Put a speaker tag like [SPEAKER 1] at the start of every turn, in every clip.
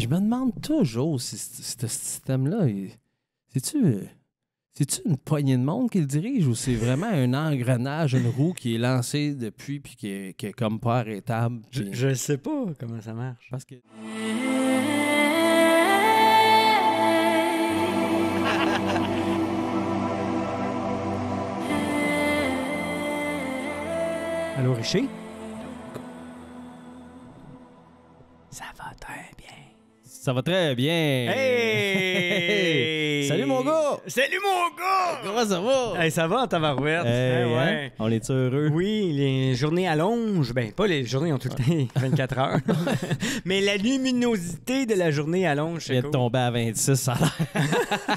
[SPEAKER 1] je me demande toujours si ce système-là, c'est-tu. cest une poignée de monde qui le dirige ou c'est vraiment un engrenage, une roue qui est lancée depuis puis qui est, qui est comme pas arrêtable? Je, ne sais pas comment ça marche. Parce que... Allô, Richer? Ça va très bien. Hey! Salut mon gars!
[SPEAKER 2] Salut mon gars! Comment ça va? Hey, ça va, Tavarouette?
[SPEAKER 1] Hey, hein? ouais. On est heureux? Oui, les journées
[SPEAKER 2] allongent. Ben, pas les journées ont tout le temps 24 heures. Mais la luminosité de la journée allonge. Je viens à 26 à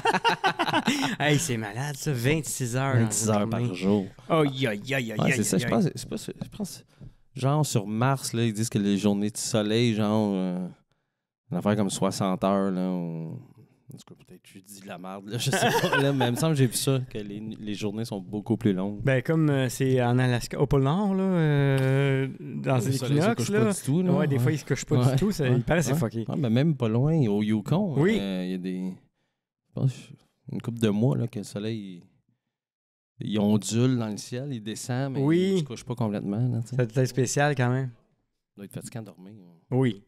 [SPEAKER 2] hey, c'est malade ça, 26 heures. 26 heures par jour.
[SPEAKER 1] Oh, aïe, aïe, aïe, c'est ça, je pense. Je pense, je pense genre sur Mars, là, ils disent que les journées de soleil, genre. Euh, une affaire comme 60 heures, là. On... En tout cas, peut-être que je dis de la merde, là, je sais pas. Là, mais il me semble que j'ai vu ça, que les, les, journées sont beaucoup plus longues.
[SPEAKER 2] Ben, comme euh, c'est en Alaska, au pôle Nord, là, euh, dans les équinoxes, là. Pas du tout, là. Ouais, des fois, ils se coche pas du tout. Il paraît que c'est fucké. Ah,
[SPEAKER 1] ben, même pas loin, au Yukon. Oui. Euh, il y a des. Je pense, une couple de mois, là, que le soleil. Il... ondule dans le ciel, il descend, mais il ne se couche pas complètement.
[SPEAKER 2] C'est spécial quand même.
[SPEAKER 1] Il doit être fatigant de dormir. Oui.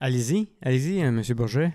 [SPEAKER 1] Allez-y,
[SPEAKER 2] allez-y, euh, M. Bourget.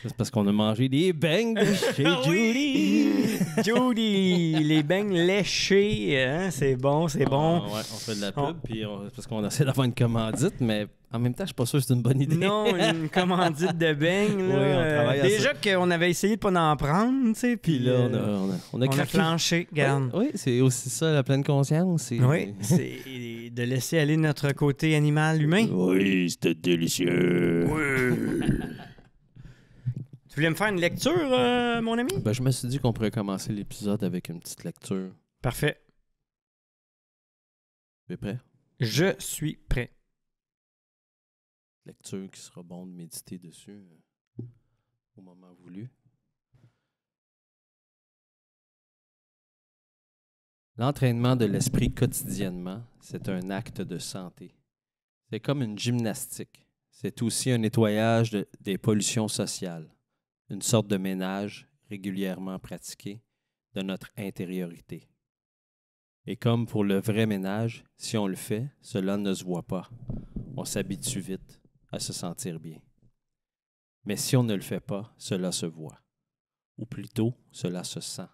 [SPEAKER 2] C'est parce qu'on a
[SPEAKER 1] mangé des
[SPEAKER 2] bangs de chez
[SPEAKER 1] Judy. Ah Judy, les bangs léchés, hein, c'est bon, c'est ah bon. ouais, on fait de la pub, puis c'est parce qu'on essaie d'avoir une commandite, mais en même temps, je suis pas sûr que c'est une bonne idée. Non, une commandite de beigne. on euh, déjà qu'on avait essayé de pas en
[SPEAKER 2] prendre, tu sais, puis là, on a, euh, on a, on garde. Oui,
[SPEAKER 1] c'est aussi ça, la pleine conscience.
[SPEAKER 2] Oui, c'est de laisser aller notre côté animal humain.
[SPEAKER 1] Oui, c'était délicieux. Oui. tu voulais me faire une lecture, euh, mon ami? Ben, je me suis dit qu'on pourrait commencer l'épisode avec une petite lecture. Parfait. Tu es prêt?
[SPEAKER 2] Je suis prêt
[SPEAKER 1] lecture qui sera bonne de méditer dessus euh, au moment voulu. L'entraînement de l'esprit quotidiennement, c'est un acte de santé. C'est comme une gymnastique. C'est aussi un nettoyage des pollutions sociales, une sorte de ménage régulièrement pratiqué de notre intériorité. Et comme pour le vrai ménage, si on le fait, cela ne se voit pas. On s'habitue vite à se sentir bien. Mais si on ne le fait pas, cela se voit, ou plutôt cela se sent.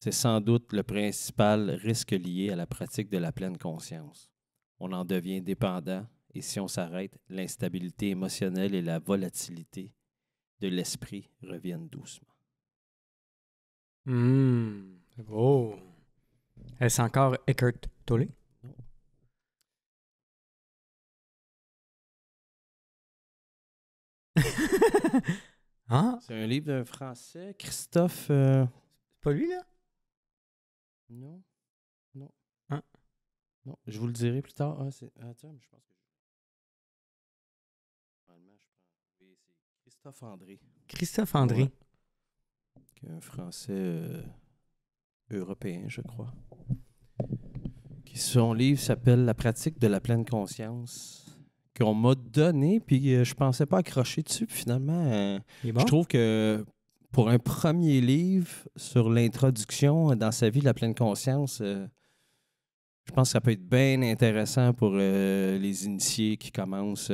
[SPEAKER 1] C'est sans doute le principal risque lié à la pratique de la pleine conscience. On en devient dépendant et si on s'arrête, l'instabilité émotionnelle et la volatilité de l'esprit reviennent doucement.
[SPEAKER 2] Hmm. Oh. Est-ce encore Eckhart Tolle?
[SPEAKER 1] Hein? C'est un livre d'un Français, Christophe. Euh, c'est pas lui, là? Non. Non. Hein? Non, je vous le dirai plus tard. Ah, c'est... mais je pense que. Normalement, je pense. c'est Christophe André. Christophe André. Un Français euh, européen, je crois. Qui, son livre s'appelle La pratique de la pleine conscience qu'on m'a donné, puis euh, je pensais pas accrocher dessus. Puis finalement, euh, je trouve que pour un premier livre sur l'introduction dans sa vie de la pleine conscience, euh, je pense que ça peut être bien intéressant pour les initiés qui commencent,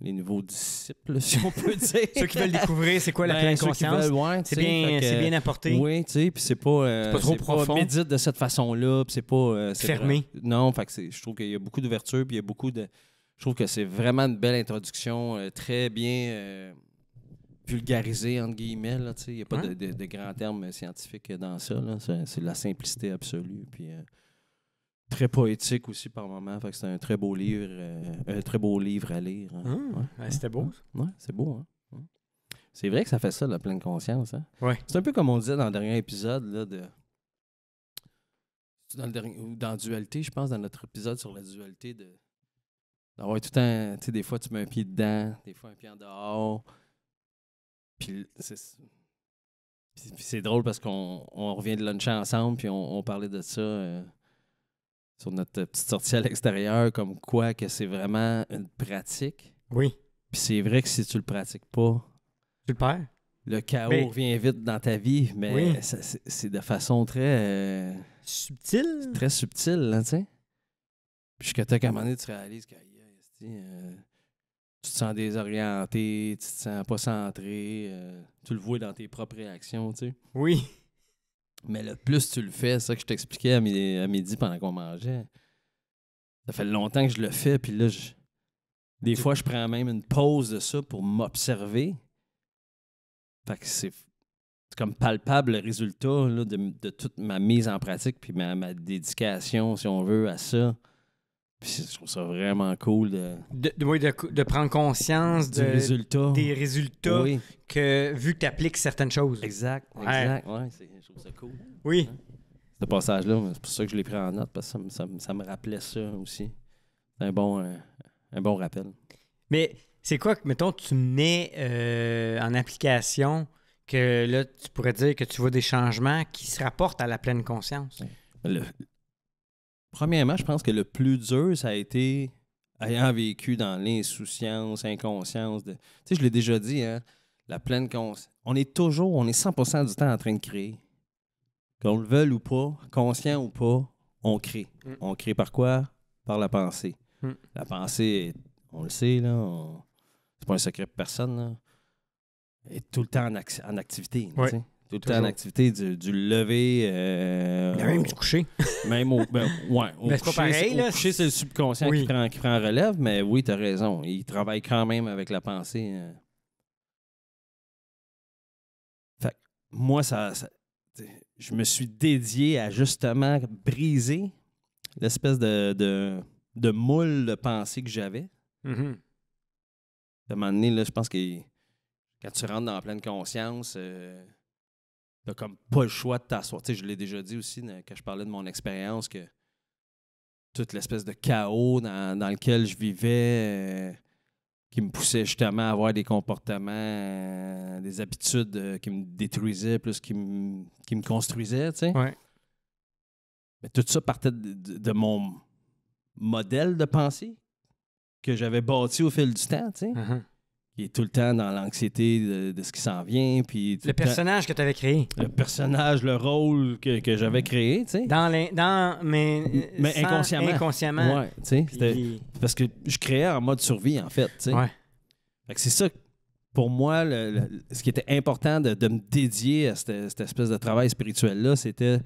[SPEAKER 1] les nouveaux disciples, si on peut dire. ceux qui veulent découvrir c'est quoi la ben, pleine conscience. c'est bien, apporté. Oui, tu sais, puis c'est pas, pas trop profond. médite de cette façon-là, c'est pas. Fermé. non, fait que je trouve qu'il y a beaucoup d'ouverture, puis il y a beaucoup de. Je trouve que c'est vraiment une belle introduction, euh, très bien euh, vulgarisée, entre guillemets. Il n'y a pas de, grands termes scientifiques dans ça. C'est la simplicité absolue. Puis, euh, très poétique aussi par moments. c'est un très beau livre, un très beau livre à lire. Hein. Hum. C'était beau. c'est beau. Hein. C'est vrai que ça fait ça, la pleine conscience. Hein. C'est un peu comme on disait dans le dernier épisode là, de. Dans, le dernier... dans Dualité, je pense, dans notre épisode sur la dualité de ah tout un. Tu sais, des fois, tu mets un pied dedans, des fois, un pied en dehors. Puis c'est drôle parce qu'on on revient de luncher ensemble, puis on, parlait de ça euh, sur notre euh, petite sortie à l'extérieur, comme quoi que c'est vraiment une pratique. Oui. Puis c'est vrai que si tu le pratiques pas, tu le perds. Le chaos revient vite dans ta vie, mais c'est de façon très. Euh, subtile. Très subtile, hein, tu sais. Puis jusqu'à un moment donné, tu réalises que euh, tu te sens désorienté, tu te sens pas centré, euh, tu le vois dans tes propres réactions, tu sais. Oui. Mais le plus tu le fais, c'est ça que je t'expliquais à, midi pendant qu'on mangeait, ça fait longtemps que je le fais, puis là, je... des fois, je prends même une pause de ça pour m'observer. Fait que c'est comme palpable le résultat de, de, toute ma mise en pratique, puis ma, ma dédication, si on veut, à ça je trouve ça vraiment cool de... De,
[SPEAKER 2] prendre conscience des résultats que vu que tu appliques certaines choses. Exact,
[SPEAKER 1] exact. Ouais. je trouve ça cool. Oui. Ce passage-là, c'est pour ça que je l'ai pris en note, parce que ça, me rappelait ça aussi. C'est un bon, euh, un, bon rappel.
[SPEAKER 2] Mais c'est quoi que, mettons, tu mets euh, en application que là, tu pourrais dire que tu vois des changements qui se rapportent à la pleine conscience?
[SPEAKER 1] Premièrement, je pense que le plus dur, ça a été ayant vécu dans l'insouciance, l'inconscience. De... Tu sais, je l'ai déjà dit, hein, la pleine conscience. On est toujours, on est 100 du temps en train de créer. Qu'on le veuille ou pas, conscient ou pas, on crée. Mm. On crée par quoi? Par la pensée. Mm. La pensée, on le sait, là, c'est pas un secret pour personne, là. est tout le temps en, activité. Tout le temps en activité du, du lever. Euh, même du coucher. Même au. Ben, ben, coucher, pas pareil, là. c'est le subconscient qui, prend, qui relève, mais oui, tu as raison. Il travaille quand même avec la pensée. Hein. Fait moi, ça, je me suis dédié à justement briser l'espèce de, de, de, moule de pensée que j'avais. Mm-hmm. À un moment donné, là, je pense que quand tu rentres dans la pleine conscience, euh, t'as comme pas le choix de t'asseoir. Tu sais, je l'ai déjà dit aussi quand je parlais de mon expérience que toute l'espèce de chaos dans, lequel je vivais euh, qui me poussait justement à avoir des comportements, euh, des habitudes euh, qui me détruisaient plus qu'ils me, construisaient, tu sais. Ouais. Mais tout ça partait de, mon modèle de pensée que j'avais bâti au fil du temps, tu sais. Mm-hmm il est tout le temps dans l'anxiété de, ce qui s'en vient. Puis le, personnage que tu avais créé. Le personnage, le rôle que, j'avais créé, Dans, les, dans mais, inconsciemment. Inconsciemment. Parce que je créais en mode survie, en fait, c'est ça, pour moi, ce qui était important de, me dédier à cette, espèce de travail spirituel-là, c'était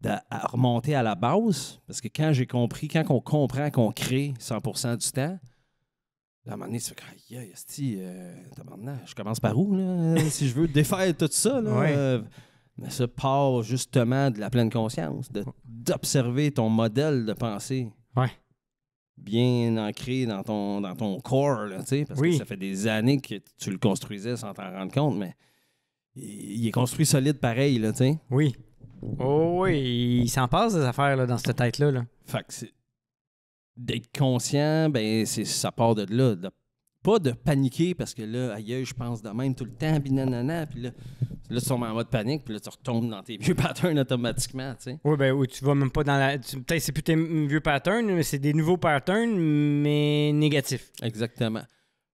[SPEAKER 1] de remonter à la base. Parce que quand j'ai compris, quand on comprend qu'on crée 100 du temps, Là, à un moment donné, tu fais aïe, euh, je commence par où, là, si je veux défaire tout ça, là? mais ça part justement de la pleine conscience, d'observer ton modèle de pensée. Bien ancré dans ton, dans ton corps, là, parce que ça fait des années que tu le construisais sans t'en rendre compte, mais il, est construit solide pareil, là, tu sais. Oui. Oh oui, il s'en passe des affaires là, dans cette tête-là. Là. Fait que d'être conscient, ben c'est ça part de là. pas de paniquer parce que là, ailleurs je pense de même tout le temps, puis nanana, puis là, là, tu tombes en mode panique, puis là, tu retombes dans tes vieux patterns automatiquement, tu
[SPEAKER 2] Oui, ben ou tu vas même pas
[SPEAKER 1] dans la... Peut-être c'est plus tes vieux patterns, mais c'est des nouveaux patterns, mais négatifs. Exactement.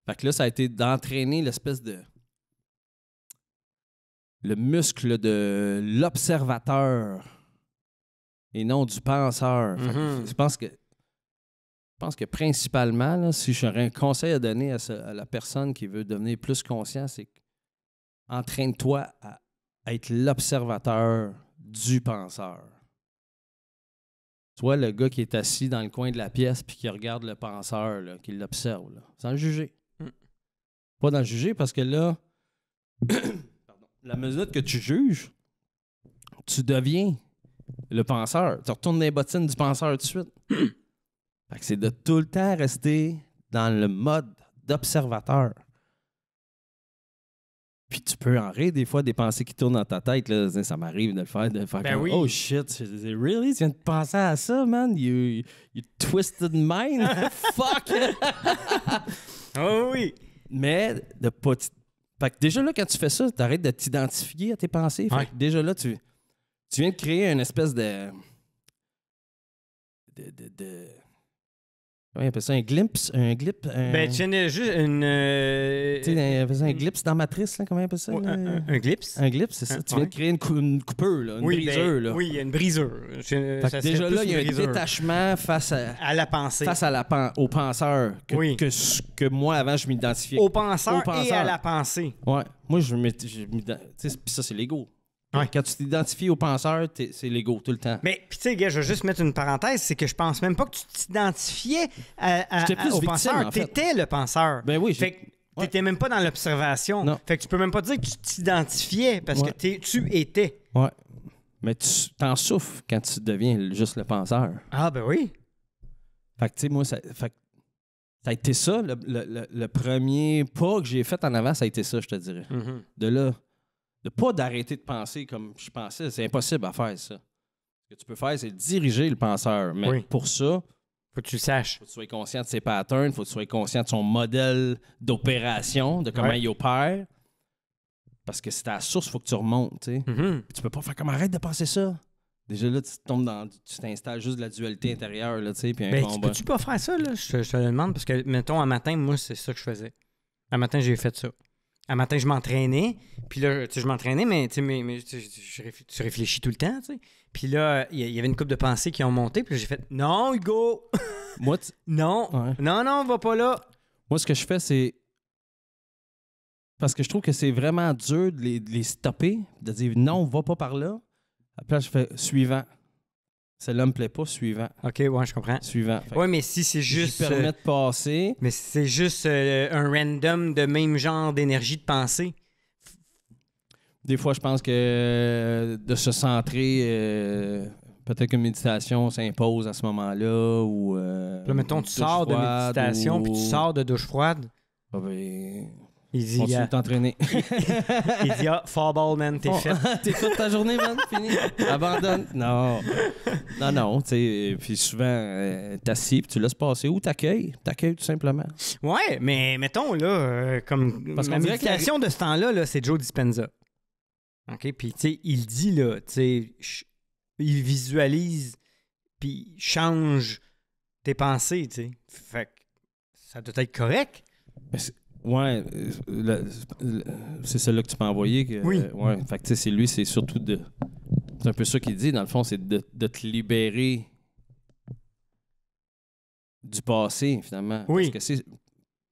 [SPEAKER 1] Fait que là, ça a été d'entraîner l'espèce de... Le muscle de l'observateur et non du penseur. Mm-hmm. Je pense que je pense que principalement, si j'aurais un conseil à donner à, la personne qui veut devenir plus conscient, c'est entraîne-toi à, être l'observateur du penseur. Soit le gars qui est assis dans le coin de la pièce puis qui regarde le penseur, qui l'observe, sans juger. Hmm. Pas dans juger parce que là, la mesure que tu juges, tu deviens le penseur. Tu retournes les bottines du penseur tout de suite. que c'est de tout le temps rester dans le mode d'observateur. Puis tu peux en rire des fois des pensées qui tournent dans ta tête. Là. Ça m'arrive de le faire, de ben oui. Oh shit, really? Tu viens de penser à ça, man? You, twisted mind? Fuck! oh oui! Mais de pas. Fait déjà là, quand tu fais ça, t'arrêtes de t'identifier à tes pensées. Fait déjà là, tu, tu viens de créer une espèce de, de oui, il appelle ça un glimpse. Un glip. Ben, juste une. Euh, tu sais, un glimpse dans Matrice, là, comment il appelle ça? un, un, glimpse. Un glimpse, c'est ça. tu viens de créer une, coupeur, là, une briseur. Ben, là. Oui, il y a une briseur. déjà là, il y a un détachement face à. À la pensée. Face au penseur. Que, que, moi, avant, je m'identifiais. Au penseur, et à la pensée. Ouais. Moi, je m'identifiais. Tu sais, ça, c'est l'ego. Quand tu t'identifies au penseur, c'est l'ego tout le temps. Mais, tu sais, gars, je vais
[SPEAKER 2] juste mettre une parenthèse, c'est que je pense même pas que tu t'identifiais au penseur. Tu étais le penseur. Ben oui, fait t'étais même pas dans l'observation. Fait que tu peux même pas dire que tu t'identifiais
[SPEAKER 1] parce que tu étais. Ouais. Mais tu t'en souffres quand tu deviens juste le penseur. Ah, ben oui. Fait que, tu sais, moi, ça, fait, ça a été ça. Le, premier pas que j'ai fait en avant, ça a été ça, je te dirais. Mm-hmm. De là de pas d'arrêter de penser comme je pensais. C'est impossible à faire ça. Ce que tu peux faire, c'est diriger le penseur. Mais pour ça, faut que tu le saches. Faut que tu sois conscient de ses patterns, faut que tu sois conscient de son modèle d'opération, de comment il opère. Parce que c'est ta la source, faut que tu remontes. Tu, sais. Mm-hmm. peux pas faire comme arrête de penser ça. Déjà là, tu tombes dans. Tu t'installes juste de la dualité intérieure, là, tu Peux-tu
[SPEAKER 2] pas faire ça, là? Je, je te le demande, parce que, mettons, un matin, moi, c'est ça que je faisais. Un matin, j'ai fait ça un matin, je m'entraînais. Puis là, tu sais, je m'entraînais, mais, tu, réfléchis tout le temps, tu sais. Puis là, il y, avait une coupe de pensées
[SPEAKER 1] qui ont monté. Puis j'ai fait « Non, Hugo! » Moi, tu... Non! Non, non, va pas là! Moi, ce que je fais, c'est... Parce que je trouve que c'est vraiment dur de les, de les, stopper, de dire « Non, va pas par là. » Après, je fais « Suivant. » Celle-là me plaît pas, suivant. OK, ouais, je comprends. Suivant. mais si c'est juste. te permet de passer. Mais c'est
[SPEAKER 2] juste un random de même genre d'énergie de pensée.
[SPEAKER 1] Des fois, je pense que euh, de se centrer, euh, peut-être qu'une méditation s'impose à ce moment-là. ou... Euh, là, mettons, tu sors de méditation, puis tu sors de douche froide. Ah ben, il dit, euh, t'entraîner. il dit, ah, fall man, t'es oh, t'es toute ta journée, man, fini. Abandonne. Non. Non, non, tu sais. Puis souvent, euh, t'assis, puis tu laisses passer ou t'accueilles. T'accueilles tout simplement.
[SPEAKER 2] Ouais, mais mettons, là, euh, comme. Parce que ma méditation de ce temps-là, -là, c'est Joe Dispenza. OK? Puis, tu sais, il dit, là, tu sais, il visualise, puis change tes pensées, tu sais. Fait que
[SPEAKER 1] ça doit être correct. Mais Ouais, euh, c'est celle-là que tu m'as envoyé. Que, oui. en euh, Fait c'est lui, c'est surtout de. C'est un peu ça qu'il dit, dans le fond, c'est de, te libérer du passé, finalement. Oui.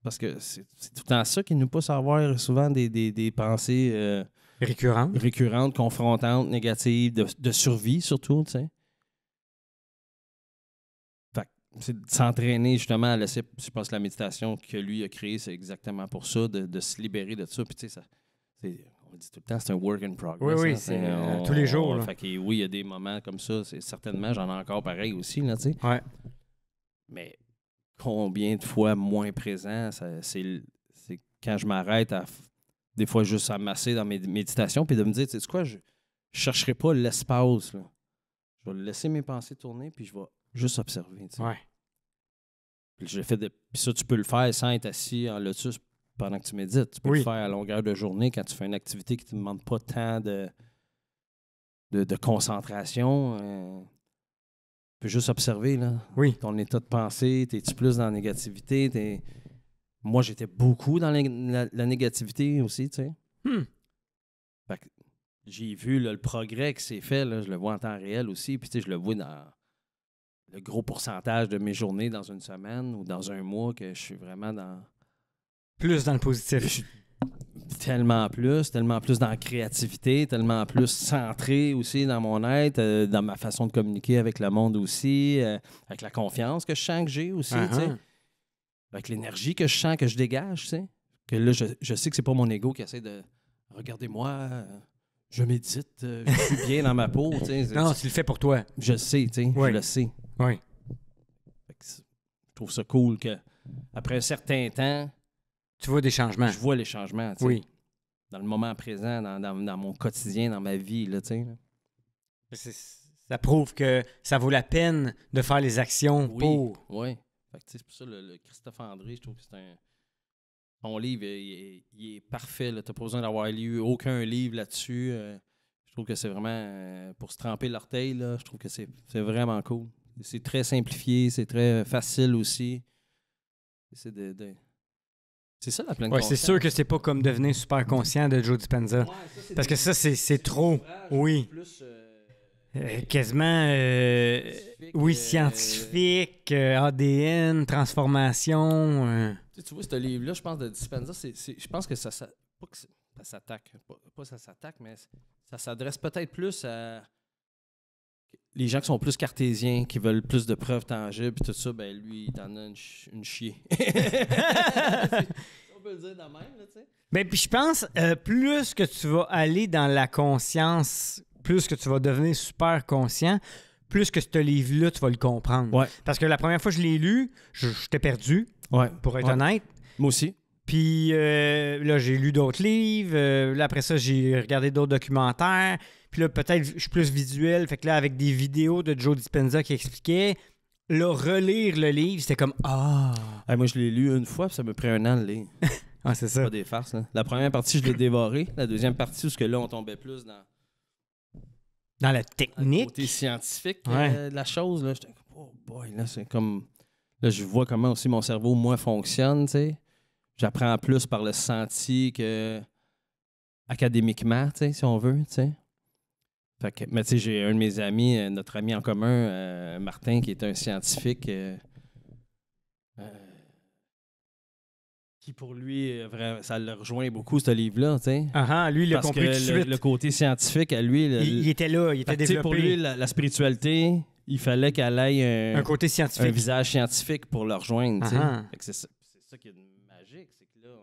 [SPEAKER 1] Parce que c'est tout le temps ça qui nous pousse à avoir souvent des, des, pensées. Euh, récurrentes. Récurrentes, confrontantes, négatives, de, de survie surtout, tu sais c'est de s'entraîner justement à laisser. Je pense la méditation que lui a créée, c'est exactement pour ça, de, se libérer de ça. Puis ça, on dit tout le temps, c'est un work in progress. Oui, oui, hein, c'est euh, tous les jours. oui, il y a des moments comme ça. c'est Certainement, j'en ai encore pareil aussi. Là, tu sais. Mais combien de fois moins présent, c'est quand je m'arrête à des fois juste à masser dans mes méditations, puis de me dire, tu sais quoi, je ne chercherai pas l'espace. Je vais laisser mes pensées tourner, puis je vais Juste observer. sais. Ouais. Puis ça, tu peux le faire sans être assis en lotus pendant que tu médites. Tu peux le faire à longueur de journée quand tu fais une activité qui ne te demande pas tant de, de, concentration. Euh, tu peux juste observer là, ton état de pensée. es plus dans la négativité? Moi, j'étais beaucoup dans la, négativité aussi. tu sais. Hmm. J'ai vu le progrès que c'est fait. je le vois en temps réel aussi. Puis tu sais, je le vois dans le gros pourcentage de mes journées dans une semaine ou dans un mois que je suis vraiment dans. Plus dans le positif. Tellement plus, tellement plus dans la créativité, tellement plus centré aussi dans mon être, euh, dans ma façon de communiquer avec le monde aussi, euh, avec la confiance que je sens que j'ai aussi, uh-huh. avec l'énergie que je sens que je dégage, sais. que là, je, je sais que c'est pas mon ego qui essaie de regarder moi. Euh, je médite, euh, je suis bien dans ma peau. non, tu le fais pour toi. Je le sais, tu sais, je le sais. Oui. je trouve ça cool que après un certain temps, tu vois des changements. Je vois les changements, sais. Oui. Dans le moment présent, dans, mon quotidien, dans ma vie, là, tu sais. Ça prouve que ça vaut la
[SPEAKER 2] peine de faire les actions oui, pour. Oui.
[SPEAKER 1] C'est pour ça que le Christophe André, je trouve que c'est un mon livre, il, est, parfait. Tu n'as pas besoin d'avoir lu aucun livre là-dessus. Euh. je trouve que c'est vraiment, euh, pour se tremper l'orteil, je trouve que c'est vraiment cool. C'est très simplifié, c'est très facile aussi. C'est C'est ça la pleine ouais, C'est sûr que
[SPEAKER 2] c'est pas comme devenir super conscient de Joe Dispenza. Parce que ça, c'est trop. Oui. Euh, euh, quasiment, euh, oui, scientifique, euh, ADN, transformation.
[SPEAKER 1] Tu, vois, ce livre-là, je pense, de Dispenser, je pense que ça, ça pas que ça s'attaque, pas, ça s'attaque, mais ça s'adresse peut-être plus à les gens qui sont plus cartésiens, qui veulent plus de preuves tangibles, et tout ça, ben lui, il t'en a une, chier. On peut le dire de même, tu sais. Ben, puis je pense, plus que tu vas aller
[SPEAKER 2] dans la conscience plus que tu vas devenir super conscient, plus que ce livre-là, tu vas le comprendre. Parce que la première fois que je l'ai lu, j'étais perdu, ouais. pour être honnête. Moi aussi. Puis euh, là, j'ai lu d'autres livres. Euh, là, après ça, j'ai regardé d'autres documentaires. Puis là, peut-être, je suis plus visuel. Fait que là, avec des vidéos de Joe Dispenza qui
[SPEAKER 1] expliquait, le relire le livre, c'était comme Ah! moi, je l'ai lu une fois, puis ça me pris un an de lire. ah, c'est ça. pas des farces. Là. La première partie, je l'ai dévoré. La deuxième partie, parce que là, on tombait plus dans dans la technique. Le côté scientifique euh, de la chose, là, oh boy, là, c'est comme. Là, je vois comment aussi mon cerveau, moi, fonctionne, tu sais. J'apprends plus par le senti que académiquement, tu sais, si on veut, tu sais. mais tu sais, j'ai un de mes amis, euh, notre ami en commun, euh, Martin, qui est un scientifique qui pour lui, ça le rejoint beaucoup, ce livre-là. Ah, ah, lui, il a compris tout le, suite. le, côté scientifique, à lui... il, était là, il était développé. Pour lui, la, spiritualité, il fallait qu'elle aille... un, côté scientifique. un visage scientifique pour le rejoindre. Ah, ah. C'est ça, ça qui est magique, c'est que là,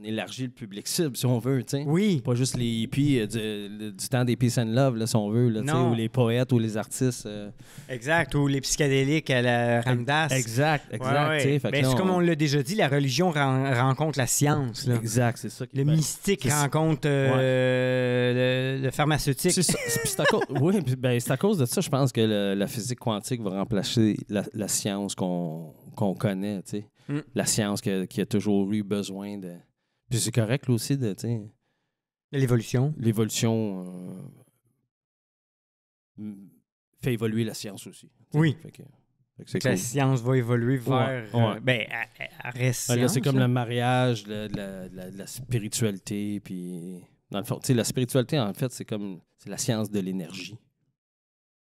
[SPEAKER 1] on élargit le public cible, si on veut, Oui. Pas juste les hippies euh, du, temps des Peace and Love, là, si on veut, là, ou les poètes ou les artistes. Euh. Exact, ou les psychédéliques à euh, la Ramdas. Exact, exact. Ben, comme on
[SPEAKER 2] l'a déjà dit, la religion rencontre la science. Exact, c'est ça. le mystique rencontre
[SPEAKER 1] le, pharmaceutique. C'est à, cause... oui, ben, à cause de ça, je pense que la physique quantique va remplacer la, science qu'on connaît, mm. La science qui a toujours eu besoin de puis c'est correct aussi de. L'évolution. L'évolution euh, fait évoluer la science aussi. Oui. la science va évoluer vers. ben, C'est comme le mariage, la, la, spiritualité. Puis, dans le fond, la spiritualité, en fait, c'est comme c'est la science de l'énergie.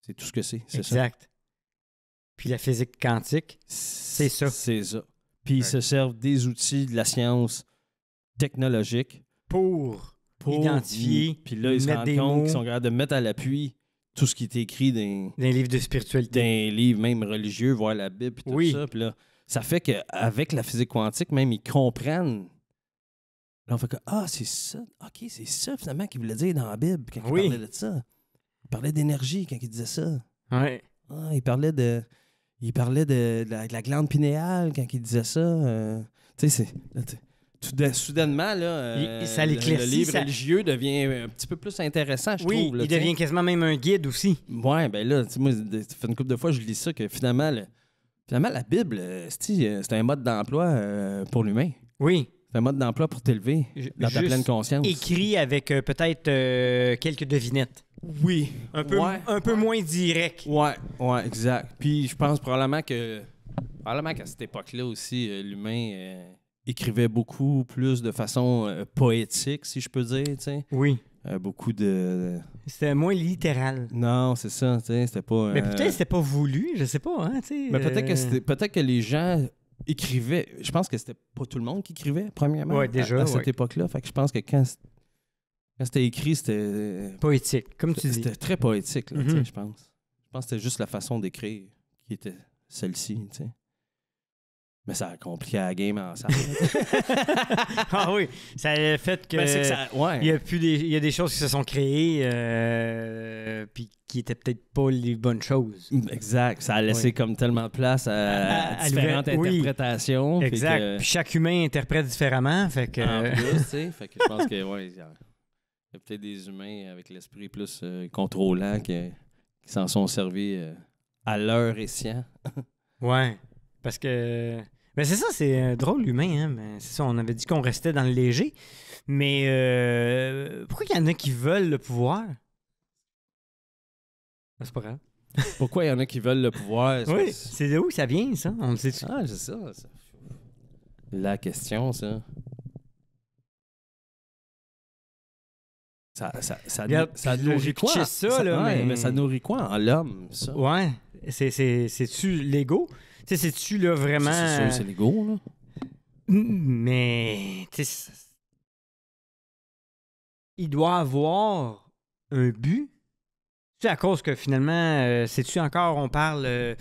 [SPEAKER 1] C'est tout ce que c'est. Exact. Ça. Puis la physique quantique, c'est ça. C'est ça. Puis ils se servent des outils de la science technologique pour, identifier. Puis là, ils se rendent compte qu'ils sont capables de mettre à l'appui tout ce qui est écrit dans les livres de spiritualité. Dans livres même religieux, voir la Bible, tout oui. ça. Puis là, ça fait qu'avec la physique quantique, même, ils comprennent. Là, on fait que, ah, c'est ça. OK, c'est ça, finalement, qu'il voulait dire dans la Bible quand oui. il parlait de ça. Il parlait d'énergie quand il disait ça. Ouais. Ah, il parlait de. Il parlait de, la, glande pinéale quand il disait ça. Euh, tu sais, c'est soudainement, là, euh, le, livre religieux devient un petit peu plus intéressant, je oui, trouve. il devient quasiment même un guide aussi. Oui, ben là, moi, ça fait une couple de fois je lis ça que finalement, finalement la Bible, euh, euh, c'est un mode d'emploi pour l'humain. Oui. C'est un mode d'emploi pour t'élever dans ta pleine conscience.
[SPEAKER 2] Écrit avec peut-être quelques devinettes. Oui.
[SPEAKER 1] Un peu, un peu moins direct. Oui, ouais, exact. Puis je pense probablement que probablement qu'à cette époque-là aussi, l'humain écrivait beaucoup plus de façon euh, poétique, si je peux dire. Oui. Euh, beaucoup de. C'était moins littéral. Non, c'est ça. C'était pas. Mais euh, peut-être que c'était
[SPEAKER 2] pas voulu,
[SPEAKER 1] je sais pas. Hein, Mais peut-être que, peut que les gens écrivaient. Je pense que c'était pas tout le monde qui écrivait, premièrement. déjà, à, cette époque-là. Fait que je pense que quand c'était écrit, c'était. Poétique, comme tu dis. C'était très poétique, là, mhm. je pense. Je pense que c'était juste la façon d'écrire qui était celle-ci, tu mais ça a compliqué la game ensemble.
[SPEAKER 2] ah oui, ça a fait que. Ben, il, y a plus des... y a des choses qui se sont créées, euh, puis qui étaient peut-être pas les bonnes choses. Mm, exact. Ça a laissé comme tellement de place à, différentes interprétations. Exact. Puis chaque humain interprète différemment. Fait que...
[SPEAKER 1] En plus, tu sais. Fait que je pense que, ouais, il y a, peut-être des humains avec l'esprit plus euh, contrôlant qui s'en sont servis euh, à leur et sien.
[SPEAKER 2] ouais. Parce que mais c'est ça, c'est euh, drôle l'humain. Hein? Mais ben, c'est ça, on avait dit qu'on restait dans le léger. Mais euh, pourquoi il y en a qui veulent le
[SPEAKER 1] pouvoir? Ben, c'est pas grave. pourquoi il y en a qui veulent le pouvoir? Oui, c'est
[SPEAKER 2] de où ça vient,
[SPEAKER 1] ça? On le sait Ah, c'est ça, La question, ça. Ça, ça, nourrit quoi? Ça, là, mais... ça nourrit quoi en l'homme, ça? Ouais.
[SPEAKER 2] C'est-tu l'ego? Tu sais, c'est-tu là vraiment. C'est sûr, là. Mais, il doit avoir un but c'est à cause que finalement, euh, sais-tu encore, on parle euh,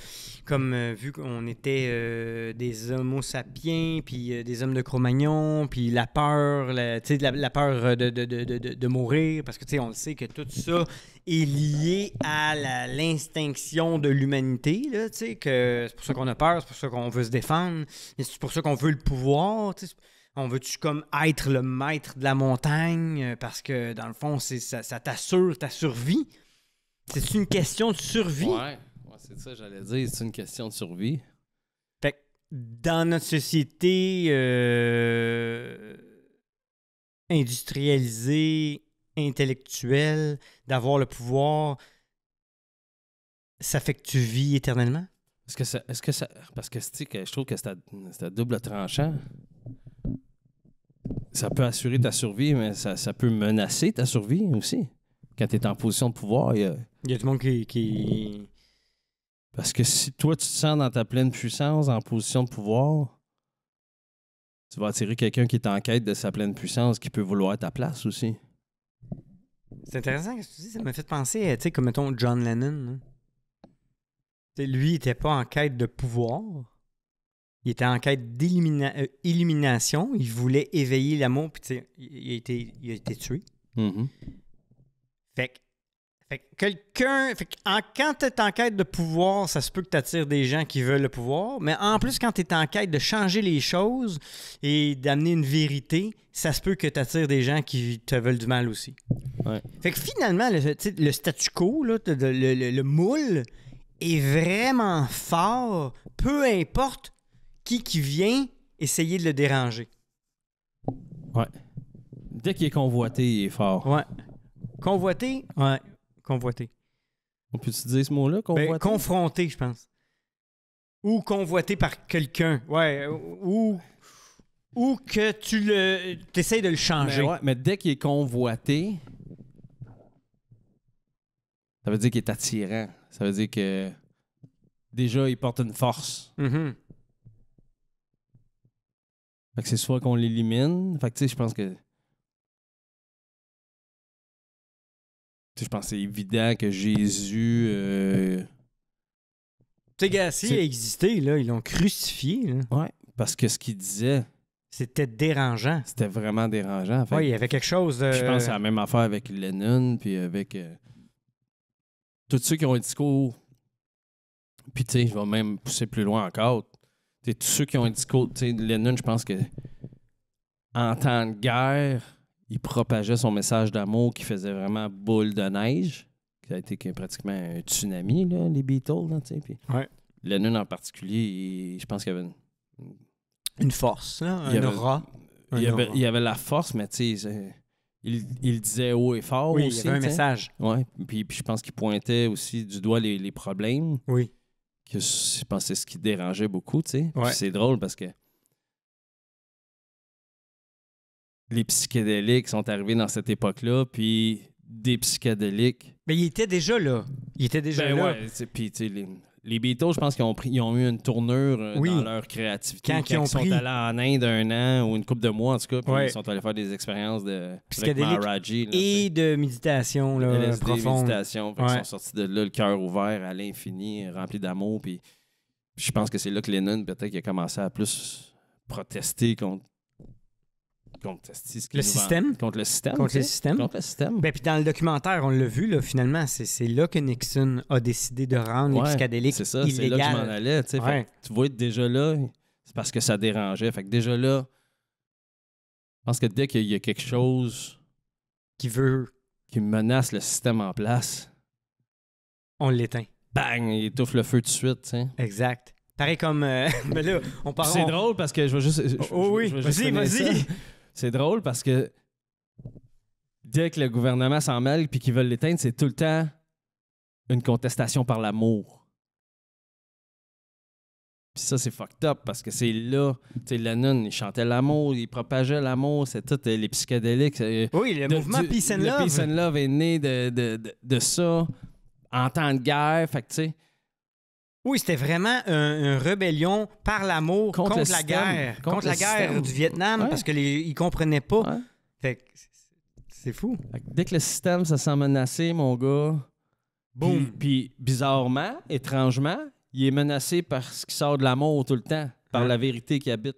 [SPEAKER 2] comme euh, vu qu'on était des homo sapiens, puis des hommes de Cro-Magnon, puis la peur, tu sais, la peur de, mourir, parce que tu sais, on le sait que tout ça est lié à l'instinction de l'humanité. tu sais, que C'est pour ça qu'on a peur, c'est pour ça qu'on veut se défendre, c'est pour ça qu'on veut le pouvoir. tu sais. On veut-tu comme être le maître de la montagne parce que dans le fond, ça, ça t'assure ta survie. C'est une question de survie. Ouais,
[SPEAKER 1] c'est ça, j'allais dire.
[SPEAKER 2] C'est une question de survie. Fait que dans notre société euh, industrialisée, intellectuelle,
[SPEAKER 1] d'avoir le pouvoir, ça fait que tu vis éternellement? Est-ce que ça. Est-ce que ça. Parce que, je trouve que c'est un double tranchant. Ça peut assurer ta survie, mais ça, ça peut menacer ta survie aussi quand tu es en position de pouvoir, il y a. Il y a tout le monde qui, Parce que si toi, tu te sens dans ta pleine puissance, en position de pouvoir, tu vas attirer quelqu'un qui est en quête de sa pleine puissance, qui peut vouloir ta place aussi.
[SPEAKER 2] C'est intéressant ce que tu dis. Ça m'a fait penser, euh, tu sais, comme mettons John Lennon. Lui, il n'était pas en quête de pouvoir. Il était en quête d'illumination. Euh, il voulait éveiller l'amour, puis il a, il a été tué. Mm-hmm. Fait que quelqu'un. Fait quand tu es en quête de pouvoir, ça se peut que tu attires des gens qui veulent le pouvoir. Mais en plus, quand tu es en quête de changer les choses et d'amener une vérité, ça se peut que tu attires des gens qui te veulent du mal aussi. Fait que finalement, le, le statu quo, là, le, moule, est vraiment fort, peu importe qui, qui vient essayer de le déranger.
[SPEAKER 1] Ouais. Dès qu'il est convoité, il est fort. Ouais. Convoité, ouais, convoité. On peut utiliser ce mot-là, ben, convoité?
[SPEAKER 2] confronté, je pense. Ou convoité par quelqu'un. Ouais, ou, ou que tu le, essaies de le changer. Mais, ouais,
[SPEAKER 1] mais dès qu'il est convoité, ça veut dire qu'il est attirant. Ça veut dire que déjà, il porte une force. Mm-hmm. Fait que c'est soit qu'on l'élimine. Fait que tu sais, je pense que je pense que c'est évident que Jésus. Euh, tu sais, a existé, là. Ils l'ont crucifié. Là. Ouais, parce que ce qu'il disait. C'était dérangeant. C'était vraiment dérangeant. En fait. Oui, il y avait quelque chose je pense que c'est la même affaire avec Lennon, puis avec. Euh, tous ceux qui ont un discours. Puis, tu sais, je vais même pousser plus loin encore. Tu tous ceux qui ont un discours. Tu sais, Lennon, je pense que. En temps de guerre, il propageait son message d'amour qui faisait vraiment boule de neige, qui a été pratiquement un tsunami, les Beatles. Là, puis Lennon en particulier, je pense qu'il y avait une... force, là, un il aura. il, y Avait, la force, mais il, disait haut et fort oui, un message. Ouais, puis, je pense qu'il pointait aussi du doigt les, problèmes. Oui. Que je pense que c'est ce qui dérangeait beaucoup, C'est drôle parce que les psychédéliques sont arrivés dans cette époque-là, puis des psychédéliques. Mais ils étaient déjà là. Il était déjà ben là. puis les, les, Beatles, je pense qu'ils ont, pris, ont eu une tournure euh, dans leur créativité. Quand, ils, sont allés en Inde un an ou une couple de mois, en tout cas, puis ils sont allés faire des expériences de Maharaji. et de méditation
[SPEAKER 2] là, profonde. méditation. Ils sont
[SPEAKER 1] sortis de là, le cœur ouvert à l'infini, rempli d'amour. Puis je pense que c'est là que Lennon, peut-être, a commencé à plus protester contre contre le système. Contre le système. Contre le système.
[SPEAKER 2] le ben, puis dans le documentaire, on l'a vu, là, finalement, c'est là que Nixon a décidé de rendre les psychédéliques C'est ça, c'est là que allais. tu
[SPEAKER 1] vois, déjà là, c'est parce que ça dérangeait. Fait que déjà là, je pense que dès qu'il y a quelque chose qui veut. qui menace le système en place, on l'éteint. Bang, il étouffe le feu tout de suite. Exact. Pareil comme. Euh, ben on C'est drôle parce que je vais juste. Oh oui, vas-y, vas-y. C'est drôle parce que dès que le gouvernement s'en mêle puis qu'ils veulent l'éteindre, c'est tout le temps une contestation par l'amour. Puis ça, c'est fucked up parce que c'est là. Tu sais, Lennon, il chantait l'amour, il propageait l'amour, c'est tout, euh, les psychédéliques. Euh, oui, le mouvement Peace and Love. Peace and Love est né de, de ça en temps de guerre. Fait que, tu sais, oui, c'était
[SPEAKER 2] vraiment une un rébellion par l'amour contre, la guerre, contre, la guerre du Vietnam, parce
[SPEAKER 1] qu'ils ne comprenaient pas. c'est fou. dès que le système, ça sent menacé, mon gars, boum. Puis, bizarrement, étrangement, il est menacé par ce qui sort de l'amour tout le temps, par la vérité qui habite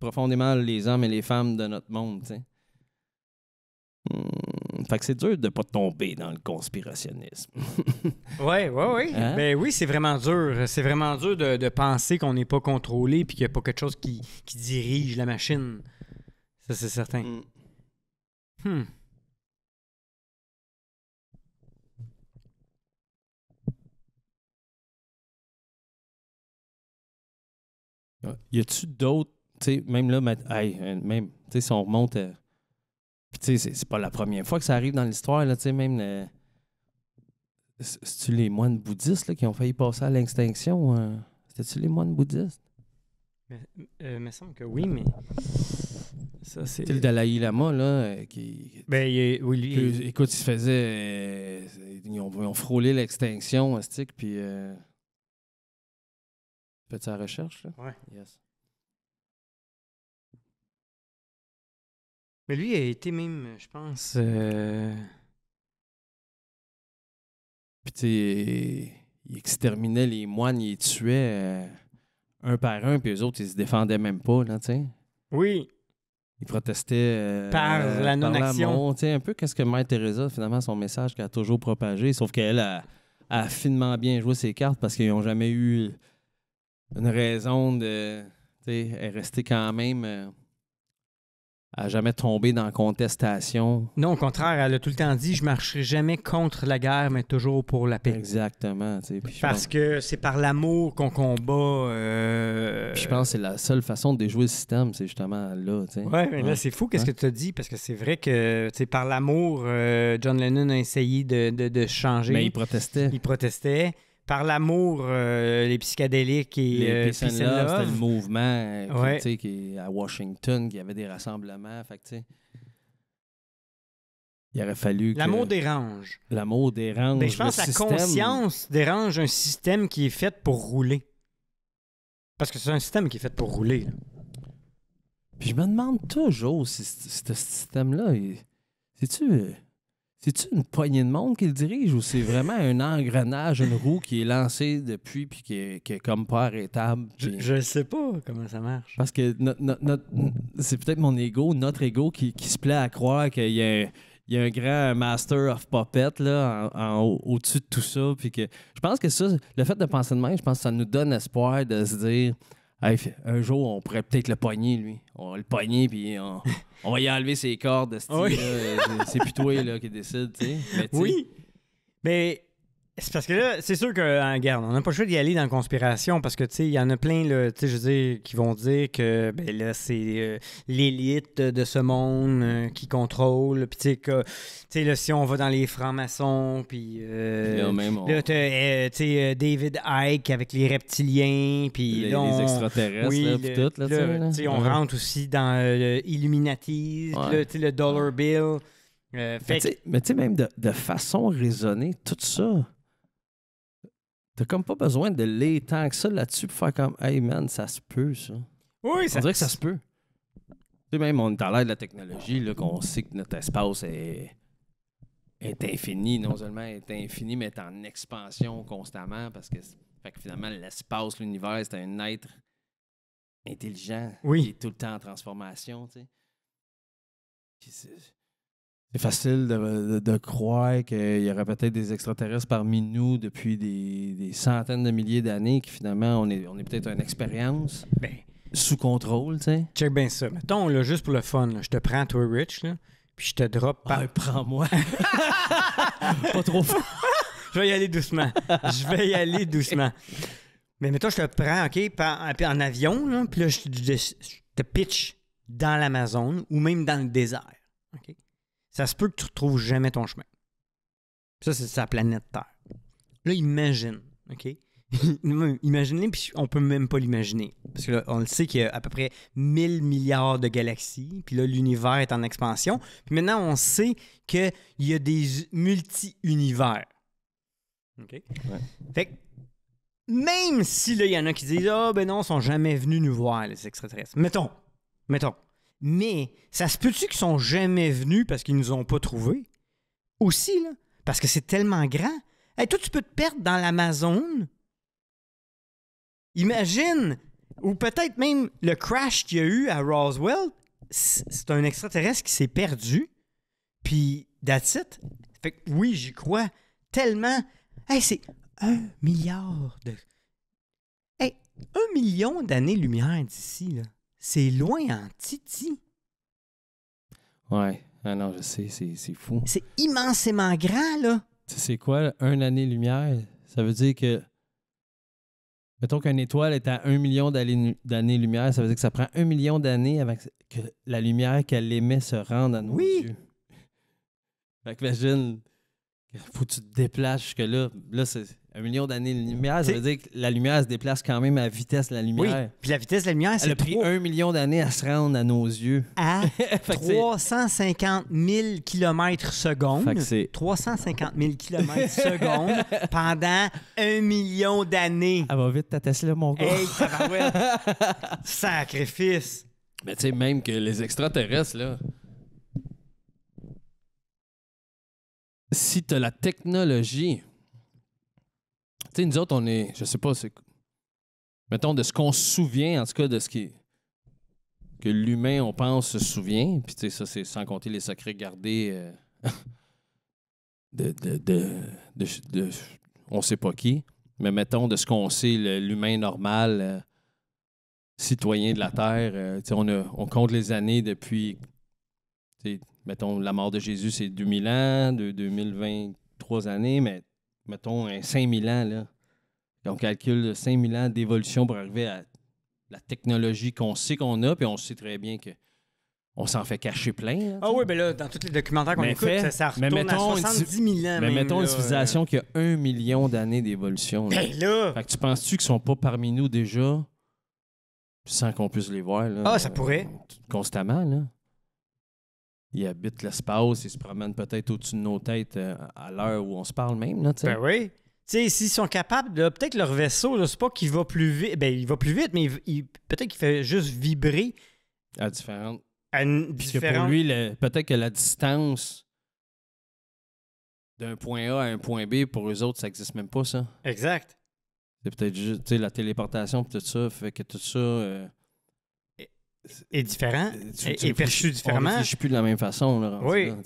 [SPEAKER 1] profondément les hommes et les femmes de notre monde. T'sais. Hmm. Fait que c'est dur de ne pas tomber dans le conspirationnisme. Oui, oui, oui. oui, c'est vraiment dur. C'est vraiment
[SPEAKER 2] dur de, penser qu'on n'est pas contrôlé et qu'il n'y a pas quelque chose qui, dirige la machine.
[SPEAKER 1] Ça, c'est certain. Mm. Hmm. Y a-tu d'autres, même là, euh, même, tu si on remonte tu sais, c'est pas la première fois que ça arrive dans l'histoire, là, tu sais, même. C'est-tu les moines bouddhistes qui ont failli passer à l'extinction? Euh, c'était-tu les moines bouddhistes?
[SPEAKER 2] Mais, euh, me semble que oui, mais.
[SPEAKER 1] Ça, c'est... le Dalai Lama, là, euh, qui. Ben, il, Écoute, il se faisait. ils, ont, frôlé l'extinction, stick, puis. petite sa recherche, là? Ouais. Yes. lui a été même, je pense. Euh. Puis tu il exterminait les moines, il les tuait euh, un par un, puis les autres, ils se défendaient même pas, là, tu Oui. Ils protestaient euh, par la non-action. Un peu qu'est-ce que Mère Teresa, finalement, son message qu'elle a toujours propagé, sauf qu'elle a, a, finement bien joué ses cartes parce qu'ils n'ont jamais eu une raison de. Tu sais, elle quand même à jamais tomber dans contestation. Non, au contraire, elle a tout le temps dit je marcherai
[SPEAKER 2] jamais contre la guerre, mais toujours pour la paix. Exactement.
[SPEAKER 1] Parce que c'est par l'amour qu'on combat. Euh, je pense que c'est la seule façon de déjouer le système, c'est justement là. Oui, mais là, c'est fou qu'est-ce que tu
[SPEAKER 2] as dit, parce que c'est vrai que par l'amour, euh, John Lennon a essayé de, de, de changer. Mais il protestait. Il protestait par l'amour, euh, les
[SPEAKER 1] psychédéliques et les euh, c'était le mouvement euh, à Washington qui avait des rassemblements. il aurait fallu. que... L'amour dérange.
[SPEAKER 2] L'amour dérange. Mais ben, je pense que la conscience dérange un système qui est fait pour rouler. Parce que c'est un système qui est fait pour
[SPEAKER 1] rouler. Puis je me demande toujours si ce système-là, c'est-tu euh, c'est-tu une poignée de monde qui le dirige ou c'est vraiment un engrenage, une roue qui est lancée depuis puis qui est, comme pas arrêtable? Je ne sais pas comment ça marche. Parce que c'est peut-être mon ego, notre ego qui, se plaît à croire qu'il y a un grand master of puppet au-dessus de tout ça. Puis que, je pense que ça, le fait de penser de même, je pense ça nous donne espoir de se dire un jour, on pourrait peut-être le pogner, lui. On va le pogner, puis on, on va y enlever ses cordes. C'est oui. plutôt toi là, qui décide. tu sais.
[SPEAKER 2] oui. Mais parce que là, c'est sûr que, regarde, on n'a pas le choix d'y aller dans la conspiration parce que, tu sais, il y en a plein, tu qui vont dire que, c'est l'élite de ce monde qui contrôle. Puis, tu sais, si on va dans les francs-maçons, puis. là, David Ike avec les reptiliens, puis. Les, extraterrestres, tout, là, on rentre aussi dans l'illuminatisme, le dollar bill. Mais tu
[SPEAKER 1] sais, même de, façon raisonnée, tout ça, T'as comme pas besoin de l'étendre ça là-dessus pour faire comme Hey man, ça se peut ça. Oui, ça On dirait que ça se peut. Tu sais, même on est à l'aide de la technologie, là, qu'on sait que notre espace est, infini. Non seulement est infini, mais est en expansion constamment parce que, finalement, l'espace, l'univers, c'est un être intelligent qui est tout le temps en transformation. Tu sais c'est facile de, croire qu'il y aurait peut-être des extraterrestres parmi nous depuis des, centaines de milliers d'années, que finalement, on est, on est peut-être une expérience ben. sous contrôle, tu sais. Check bien ça. Mettons, là, juste
[SPEAKER 2] pour le fun, je te prends, toi, Rich, là, puis je te drop par... prends-moi. Pas trop fort. je vais y aller doucement. Je vais y aller doucement. Mais mettons, je te prends, OK, en avion, là, puis là, je, te pitch dans l'Amazon ou même dans le désert. OK? ça se peut que tu ne retrouves jamais ton chemin. Ça, c'est sa planète Terre. Là, imagine, OK? Imaginez, puis on peut même pas l'imaginer. Parce que on le sait qu'il y a à peu près 1000 milliards de galaxies, puis là, l'univers est en expansion. Puis maintenant, on sait qu'il y a des multi-univers. OK? Fait même si là, il y en a qui disent Ah, ben non, ils sont jamais venus nous voir, les extraterrestres. Mettons, mettons. Mais ça se peut-tu qu'ils sont jamais venus parce qu'ils nous ont pas trouvés? Aussi, là, parce que c'est tellement grand. et toi, tu peux te perdre dans l'Amazon. Imagine, ou peut-être même le crash qu'il y a eu à Roswell, c'est un extraterrestre qui s'est perdu. Puis, that's it. Fait oui, j'y crois tellement. c'est un milliard de. Hey, un million d'années-lumière d'ici, là c'est loin en titi.
[SPEAKER 1] Ouais, ah non, je sais, c'est fou. C'est
[SPEAKER 2] immensément grand,
[SPEAKER 1] là. Tu C'est quoi, un année-lumière? Ça veut dire que. Mettons qu'une étoile est à un million d'années-lumière, ça veut dire que ça prend un million d'années avant que la lumière qu'elle émet se rende à nos oui. yeux. Fait qu'imagine, faut que tu te déplaces jusque Là, là c'est un million d'années-lumière, ça veut dire que la lumière se déplace quand même à vitesse de la lumière. Oui, puis la vitesse de la lumière, c'est. Elle a pris un million d'années à se rendre à nos yeux. À
[SPEAKER 2] 350 000 km secondes. 350 000 km secondes pendant un million d'années. Elle va vite, ta Tesla,
[SPEAKER 1] mon gars. Hey, Sacrifice! Mais tu sais, même que les extraterrestres, là. Si t'as la technologie tu sais, nous autres, on est, je sais pas, c'est. Mettons, de ce qu'on se souvient, en tout cas, de ce qui que l'humain, on pense, se souvient. Puis, tu sais, ça, c'est sans compter les secrets gardés euh, de, de, de, On sait pas qui. Mais mettons, de ce qu'on sait, l'humain normal, euh, citoyen de la Terre, euh, tu sais, on, compte les années depuis. Tu sais, mettons, la mort de Jésus, c'est 2000 ans, 2023 années, mais mettons, un 5000 ans, là, on calcule 5000 ans d'évolution pour arriver à la technologie qu'on sait qu'on a, puis on sait très bien que on s'en fait cacher plein. ah oui, mais ben là, dans tous les documentaires qu'on écoute, ça, ça retourne mais mettons à 70
[SPEAKER 2] 000 ans. Mais mettons une civilisation
[SPEAKER 1] qui a un million d'années d'évolution. Ben là. Fait que tu penses-tu qu'ils sont pas parmi nous déjà sans qu'on puisse les voir? Là, ah, ça pourrait. Constamment, là ils habitent l'espace, ils se promène peut-être au-dessus de nos têtes euh, à l'heure où on se parle même. Là, ben oui. sais, s'ils sont capables Peut-être leur vaisseau, c'est pas qu'il va plus
[SPEAKER 2] vite. Ben, il va plus vite, mais il, peut-être qu'il fait juste vibrer.
[SPEAKER 1] À différentes. À pour lui, peut-être que la distance d'un point A à un point B, pour eux autres, ça existe même pas, ça. Exact. C'est peut-être juste la téléportation, tout ça, fait que tout ça. Euh, est différent, euh, est perçu différemment. je suis plus de la même façon. Là, oui. là,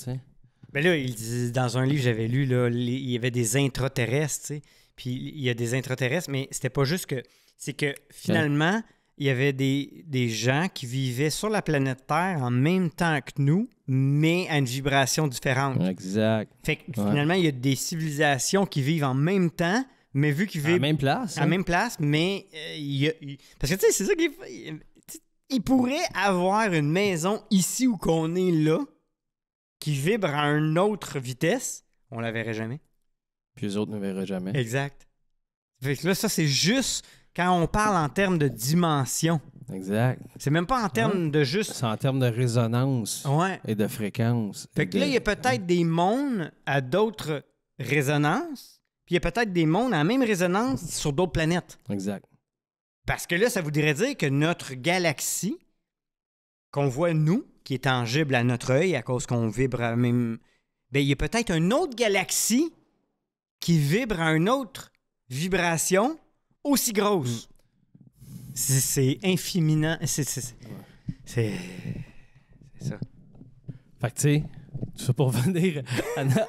[SPEAKER 1] ben dans un livre que j'avais lu,
[SPEAKER 2] il y avait des intraterrestres, puis il y a des intraterrestres, mais c'était pas juste que... C'est que finalement, il y avait des, gens qui vivaient sur la planète Terre en même temps que nous, mais à une vibration différente. Exact. Fait que finalement, il y a des civilisations qui vivent en même temps, mais vu qu'ils vivent. À la même place. À la hein. même place, mais. Euh, parce que tu sais, c'est ça qui. est il pourrait avoir une maison ici où qu'on est là qui vibre à une autre vitesse, on la verrait
[SPEAKER 1] jamais. Puis les autres ne verraient jamais. Exact. Fait que là,
[SPEAKER 2] ça, c'est juste quand on parle en termes de dimension. Exact.
[SPEAKER 1] C'est même pas en termes de juste. C'est en termes de résonance et de fréquence. Fait que là, il y a
[SPEAKER 2] peut-être des mondes à d'autres résonances, puis il y a peut-être des mondes à la même résonance sur d'autres planètes. Exact. Parce que là, ça voudrait dire que notre galaxie, qu'on voit nous, qui est tangible à notre œil à cause qu'on vibre à même. Bien, il y a peut-être une autre galaxie qui vibre à une autre vibration aussi grosse. Hmm. C'est infiniment. C'est ça. Fait
[SPEAKER 1] que, tu sais, ça pour venir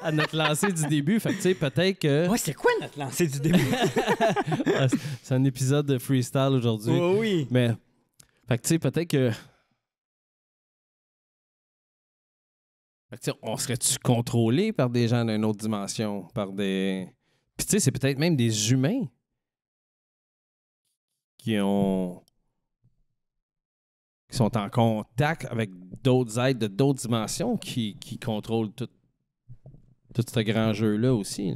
[SPEAKER 1] à, notre lancée du début. Fait que, tu sais, peut-être que. Ouais, c'est quoi notre lancée du début? Ah, c'est un épisode de freestyle aujourd'hui. Oui, oh oui. Mais, fait que, tu sais, peut-être que. Fait que, on serait-tu contrôlé par des gens d'une autre dimension? Par des. Puis, tu sais, c'est peut-être même des humains qui ont qui sont en contact avec d'autres êtres de d'autres dimensions qui, qui contrôlent tout, tout ce grand jeu-là aussi.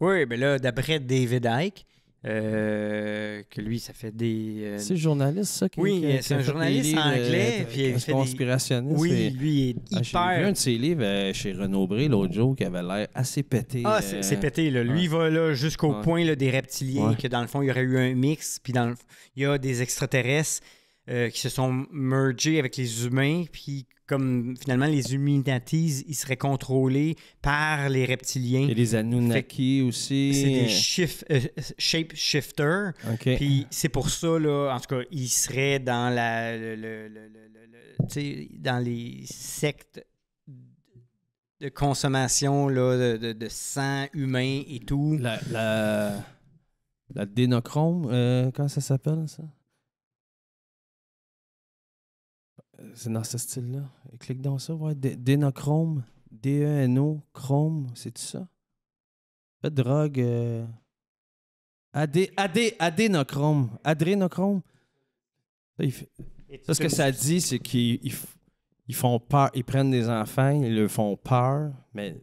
[SPEAKER 2] oui, mais là, d'après David Icke, euh, que lui, ça fait des. Euh, c'est le journaliste, ça qui Oui, c'est un journaliste euh, anglais. puis il est conspirationniste. Oui, lui,
[SPEAKER 1] lui est ah, hyper. J'ai lu un de ses livres chez Renaud Bré l'autre jour qui avait l'air assez pété. Ah, c'est pété, là. Lui, il va là jusqu'au point là, des reptiliens, que dans le fond, il y aurait eu un mix, puis dans
[SPEAKER 2] il y a des extraterrestres. Euh, qui se sont mergés avec les humains, puis comme finalement les huminatis, ils seraient contrôlés par les reptiliens. Et les
[SPEAKER 1] Anunnaki aussi. C'est
[SPEAKER 2] des euh, shape shifters. Puis c'est pour ça, là, en tout cas, ils seraient dans, la, dans les sectes de consommation là, de, de, sang humain et tout. La, la,
[SPEAKER 1] dénochrome, quand euh, comment ça s'appelle ça? Euh, c'est dans ce style-là. Clique dans ça, ouais. Dénochrome. D-E-N-O. Chrome, c'est ça? Pas drogue. Euh, Adé, adénochrome. Adrénochrome. Ça, ce que ça dit, c'est qu'ils font peur. Ils prennent des enfants, ils leur font peur, mais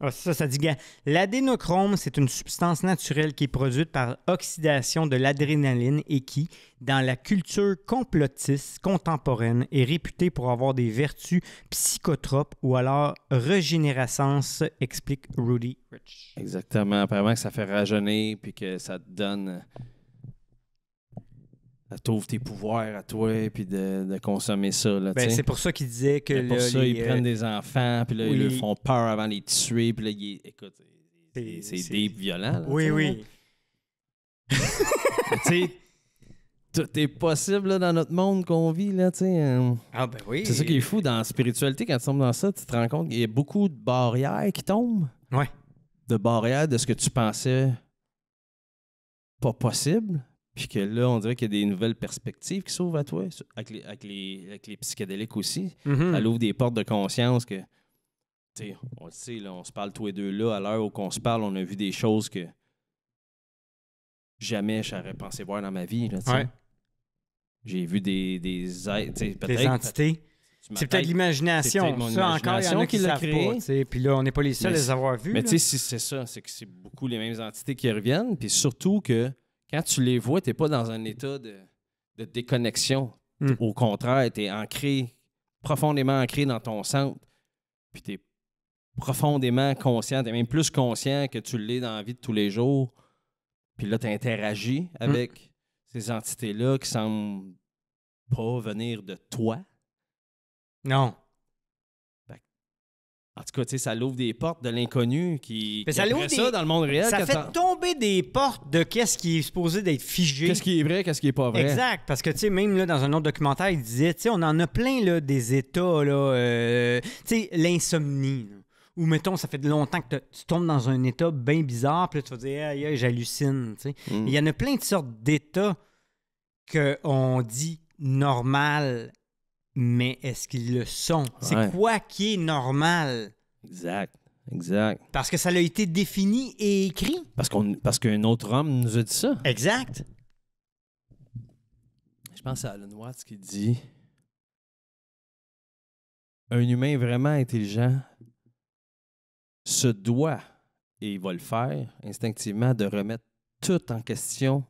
[SPEAKER 1] ah, ça, ça dit
[SPEAKER 2] L'adénochrome, c'est une substance naturelle qui est produite par oxydation de l'adrénaline et qui, dans la culture complotiste contemporaine, est réputée pour avoir des vertus psychotropes ou alors régénérescence, explique Rudy
[SPEAKER 1] Rich. Exactement. Apparemment que ça fait rajeunir puis que ça donne t'ouvre tes pouvoirs à toi, puis de, de consommer ça. Ben, c'est pour ça qu'il disait que. C'est pour ça, ils prennent euh, des enfants, puis là, ils leur font peur avant de les tuer, puis là, ils... écoute, c'est deep, violent. oui, oui. tu sais, tout est possible dans notre monde qu'on vit. Là, euh. ah, ben oui. C'est ça qui est fou dans la spiritualité, quand tu tombes dans ça, tu te rends compte qu'il y a beaucoup de barrières qui tombent. Ouais. De barrières de ce que tu pensais pas possible puis que là, on dirait qu'il y a des nouvelles perspectives qui s'ouvrent à toi, avec les, avec psychédéliques aussi. Ça mm-hmm. ouvre des portes de conscience que, tu sais, on le là, on se parle tous les deux là, à l'heure où on se parle, on a vu des choses que jamais j'aurais pensé voir dans ma vie. J'ai vu des, des, des entités. C'est peut-être l'imagination. ça, encore, il y en a qui, créé. Puis là, on n'est pas les seuls à les avoir vues. Mais tu sais, c'est ça. C'est que c'est beaucoup les mêmes entités qui reviennent. Puis surtout que quand tu les vois, tu n'es pas dans un état de, déconnexion. Hmm. Au contraire, tu es ancré, profondément ancré dans ton centre. Puis tu es profondément conscient, tu es même plus conscient que tu l'es dans la vie de tous les jours. Puis là, tu interagis hmm. avec ces entités-là qui semblent pas venir de toi. Non. En tout cas, tu sais, ça l'ouvre des portes de l'inconnu qui, ça, dans le monde réel. Ça fait
[SPEAKER 2] tomber des portes de qu'est-ce qui est supposé d'être figé. Qu'est-ce qui est vrai, qu'est-ce qui est pas vrai. Exact, parce que tu sais, même dans un autre documentaire, il disait, tu sais, on en a plein là, des états, là, euh, tu sais, l'insomnie. Ou mettons, ça fait longtemps que tu tombes dans un état bien bizarre, puis tu vas dire, aïe, aïe j'hallucine. Mm. Il y en a plein de sortes d'états qu'on dit normal mais est-ce qu'ils le sont? C'est quoi qui est normal? Exact. Exact. Parce que ça a été défini
[SPEAKER 1] et écrit. Parce parce qu'un autre homme nous a dit ça. Exact. Je pense à Alan Watts qui dit Un humain vraiment intelligent se doit, et il va le faire instinctivement, de remettre tout en question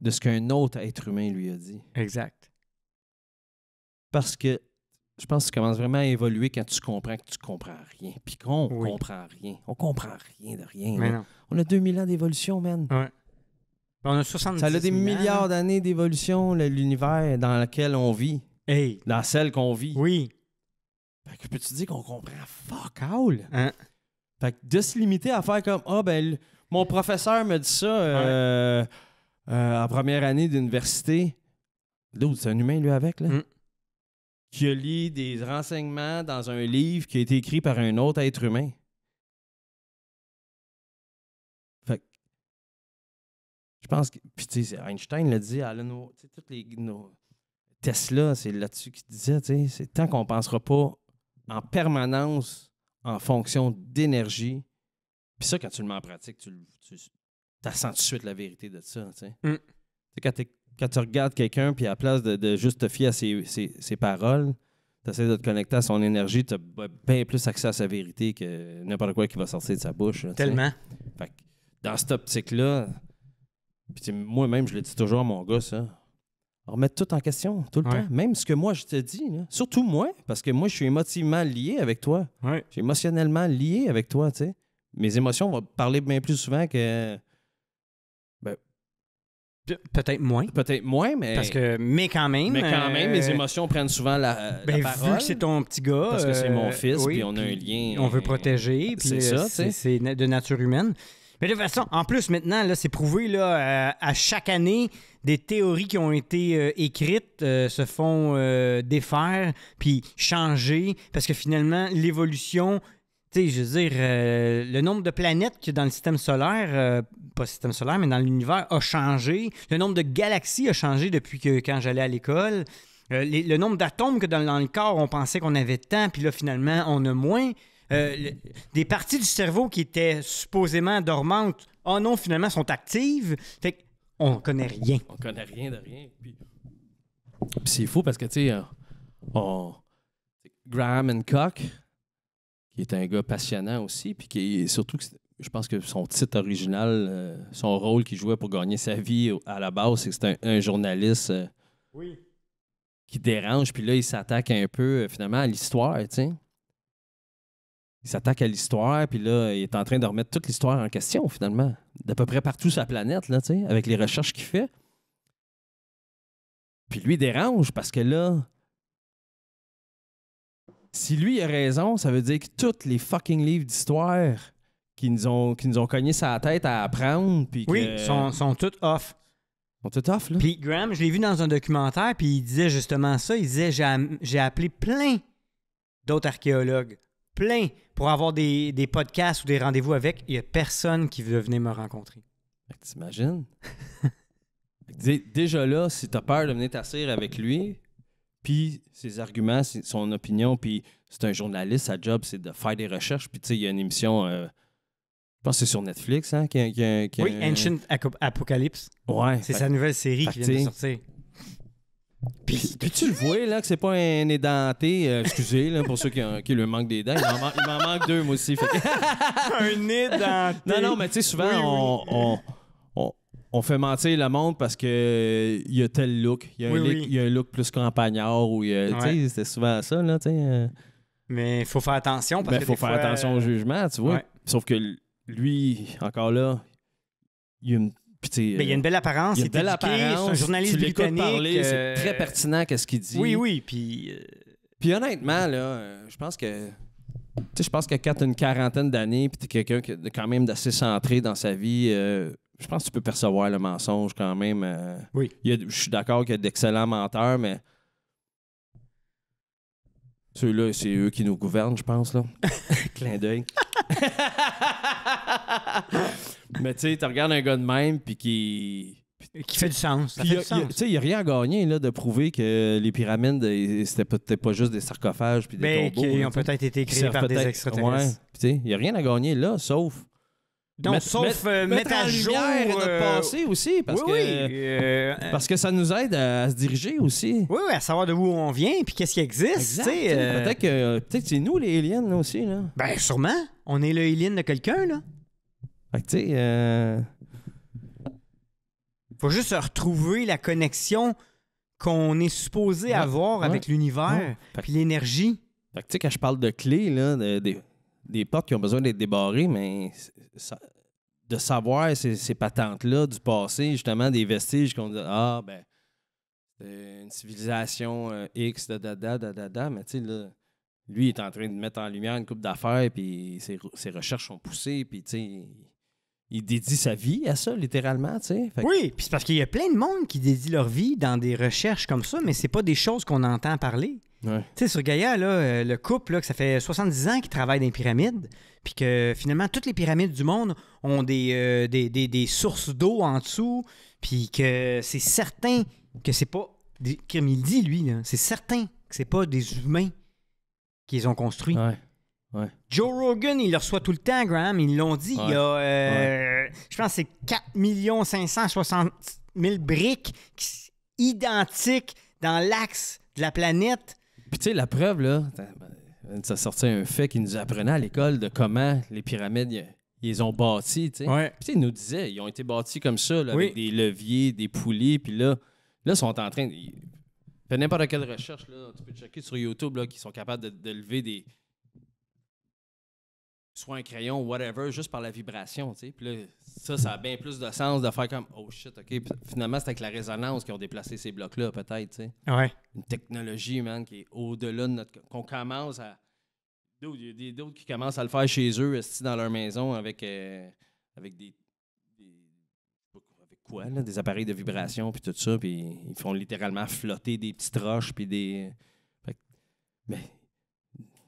[SPEAKER 1] de ce qu'un autre être humain lui a dit. Exact. Parce que je pense que tu commences vraiment à évoluer quand tu comprends que tu comprends rien. Puis qu'on comprend rien. On comprend rien de rien. On a 2000 ans d'évolution, man. On a 70 Ça a des milliards d'années d'évolution, l'univers dans lequel on vit. Dans celle qu'on vit. Oui. Fait que peux-tu dire qu'on comprend fuck all? Hein? Fait de se limiter à faire comme Ah, ben, mon professeur me dit ça euh, euh, en première année d'université. d'où c'est un humain, lui, avec, là. Mm qui a lu des renseignements dans un livre qui a été écrit par un autre être humain. Fait je pense que. Puis, tu sais, Einstein l'a dit, Alan les, Tesla, c'est là-dessus qu'il disait, tu sais, c'est tant qu'on ne pensera pas en permanence en fonction d'énergie. Puis ça, quand tu le mets en pratique, tu, tu as sens tout de suite la vérité de ça, tu sais. Hum. Quand tu quand tu regardes quelqu'un, puis à place de, juste te fier à ses, paroles, tu de te connecter à son énergie, tu as bien plus accès à sa vérité que n'importe quoi qui va sortir de sa bouche. Tellement. dans cette optique-là, moi-même, je le dis toujours à mon gars, ça. Remettre tout en question tout le temps. Même ce que moi je te dis. Surtout moi, parce que moi, je suis émotivement lié avec toi. Je suis émotionnellement lié avec toi, tu sais. Mes émotions vont parler bien plus souvent que Peut-être moins. Peut-être moins, mais. Parce que, mais quand même. Mais quand même, mes euh, émotions prennent souvent la. Euh, ben, vu que c'est ton petit gars. Parce que c'est mon euh, fils, puis on a un lien. On veut protéger, puis c'est
[SPEAKER 2] de nature humaine. Mais de toute façon, en plus, maintenant, c'est prouvé là, à chaque année, des théories qui ont été écrites se font défaire puis changer parce que finalement, l'évolution je veux dire, euh, le nombre de planètes qu'il dans le système solaire, euh, pas le système solaire, mais dans l'univers, a changé. Le nombre de galaxies a changé depuis que quand j'allais à l'école. Euh, le nombre d'atomes que dans, le corps, on pensait qu'on avait tant, puis là, finalement, on a moins. des parties du cerveau qui étaient supposément dormantes, oh non, finalement, sont actives. Fait qu'on connaît rien. On
[SPEAKER 1] connaît rien de rien. Puis, c'est fou parce que, tu sais, Graham and Cock, qui est un gars passionnant aussi, puis qui surtout, je pense que son titre original, euh, son rôle qu'il jouait pour gagner sa vie à la base, c'est que c'est un, journaliste euh, qui dérange, puis là, il s'attaque un peu, euh, finalement, à l'histoire, tu Il s'attaque à l'histoire, puis là, il est en train de remettre toute l'histoire en question, finalement, d'à peu près partout sur la planète, là, avec les recherches qu'il fait. Puis lui, il dérange parce que là, si lui a raison, ça veut dire que tous les fucking livres d'histoire qui nous ont qui nous ont cogné sa tête à apprendre puis Oui, sont sont tous off. Sont toutes off
[SPEAKER 2] là. Puis Graham, je l'ai vu dans un documentaire puis il disait justement ça, il disait j'ai appelé plein d'autres archéologues, plein pour avoir des, podcasts ou des rendez-vous avec, il y a personne qui veut venir me rencontrer.
[SPEAKER 1] T'imagines? Déjà là, si t'as peur de venir t'asseoir avec lui, puis ses arguments, son opinion, puis c'est un journaliste, sa job, c'est de faire des recherches. Puis tu sais, il y a une émission, euh, je pense que c'est sur Netflix, hein, qui, a, qui, qui Oui, Ancient Apocalypse. Ouais. C'est sa nouvelle série qui vient de sortir. Puis, tu le vois, là, que c'est pas un édenté. Euh, excusez, là, pour ceux qui, qui, lui manquent des dents. Il m'en, manque deux, moi aussi. un édenté. Non, non, mais tu sais, souvent, on, on fait mentir le monde parce que il y a tel look. Il y, a un look plus campagnard ou euh, c'était souvent ça, là, euh. Mais il faut faire attention parce faut faire attention au euh, jugement, tu vois. Sauf que lui, encore là, il y a une. il y a une belle apparence, il est belle un journaliste britannique. C'est très pertinent qu'est-ce qu'il dit. Oui, oui, puis... Puis honnêtement, là, je pense que... Tu sais, je pense que quand une quarantaine d'années puis es quelqu'un qui est quand même d'assez centré dans sa vie, je pense que tu peux percevoir le mensonge quand même. Euh, oui. je suis d'accord qu'il y a d'excellents menteurs, mais ceux-là, c'est eux qui nous gouvernent, je pense, là. Clin d'œil. mais tu sais, tu regardes un gars de même, puis qui. Qui fait du sens. Tu sais, il n'y a rien à gagner là, de prouver que les pyramides, euh, c'était peut-être pas juste des sarcophages puis des ben, tombeaux. Qui ont peut-être été créés par des extraterrestres. Il n'y a rien à gagner là, sauf donc, sauf mettre, euh, à jour notre euh, passé aussi, parce, que, euh, parce
[SPEAKER 2] que ça nous aide à, se diriger aussi. Oui, à savoir de où on vient et qu'est-ce qui existe. Peut-être que, peut c'est nous les aliens aussi. Là. Ben sûrement. On est le alien de quelqu'un. là. Fait que tu sais... Faut juste retrouver la connexion qu'on est supposé avoir avec l'univers et l'énergie.
[SPEAKER 1] Fait que tu sais, quand je parle de clés, là, des portes qui ont besoin d'être débarrées, mais de savoir ces, patentes-là du passé, justement, des vestiges qu'on dit Ah, ben, une civilisation euh, X, da da, da, da, da, mais tu sais, là, lui, il est en train de mettre en lumière une coupe d'affaires, puis ses, ses, recherches sont poussées, puis tu sais, il dédie sa vie à ça, littéralement, tu sais. Oui, puis c'est parce qu'il y a plein de monde qui
[SPEAKER 2] dédie leur vie dans des recherches comme ça, mais c'est pas des choses qu'on entend parler. Tu sais, sur Gaïa, là, euh, le couple, que ça fait 70 ans qu'il travaillent dans les pyramides, puis que finalement, toutes les pyramides du monde ont des, euh, des, sources d'eau en dessous, puis que c'est certain que c'est pas... Comme il dit, lui, c'est certain que c'est pas des humains qu'ils ont construits. Joe Rogan, il le reçoit tout le temps, Graham. Ils l'ont dit. Il y a, euh, je pense, c'est 4 560 000 briques identiques dans l'axe de la planète. Puis tu sais, la preuve, là,
[SPEAKER 1] ça sortait un fait qui nous apprenait à l'école de comment les pyramides, ils ont bâti. tu Puis ils nous disaient, ils ont été bâtis comme ça, là, avec des leviers, des poulies. Puis là, là, ils sont en train de... Fais n'importe quelle recherche, là, tu peux checker sur YouTube, là, sont capables de lever des soit un crayon whatever, juste par la vibration, tu sais. Puis là, ça, ça a bien plus de sens de faire comme Oh shit, OK. finalement, c'est avec la résonance qu'ils ont déplacé ces blocs-là, peut-être, tu sais. Une technologie, man, qui est au-delà de notre. qu'on commence à. Il y a d'autres qui commencent à le faire chez eux, dans leur maison, avec, euh, avec des, avec quoi, là Des appareils de vibration, puis tout ça. Puis ils font littéralement flotter des petites roches, puis des. mais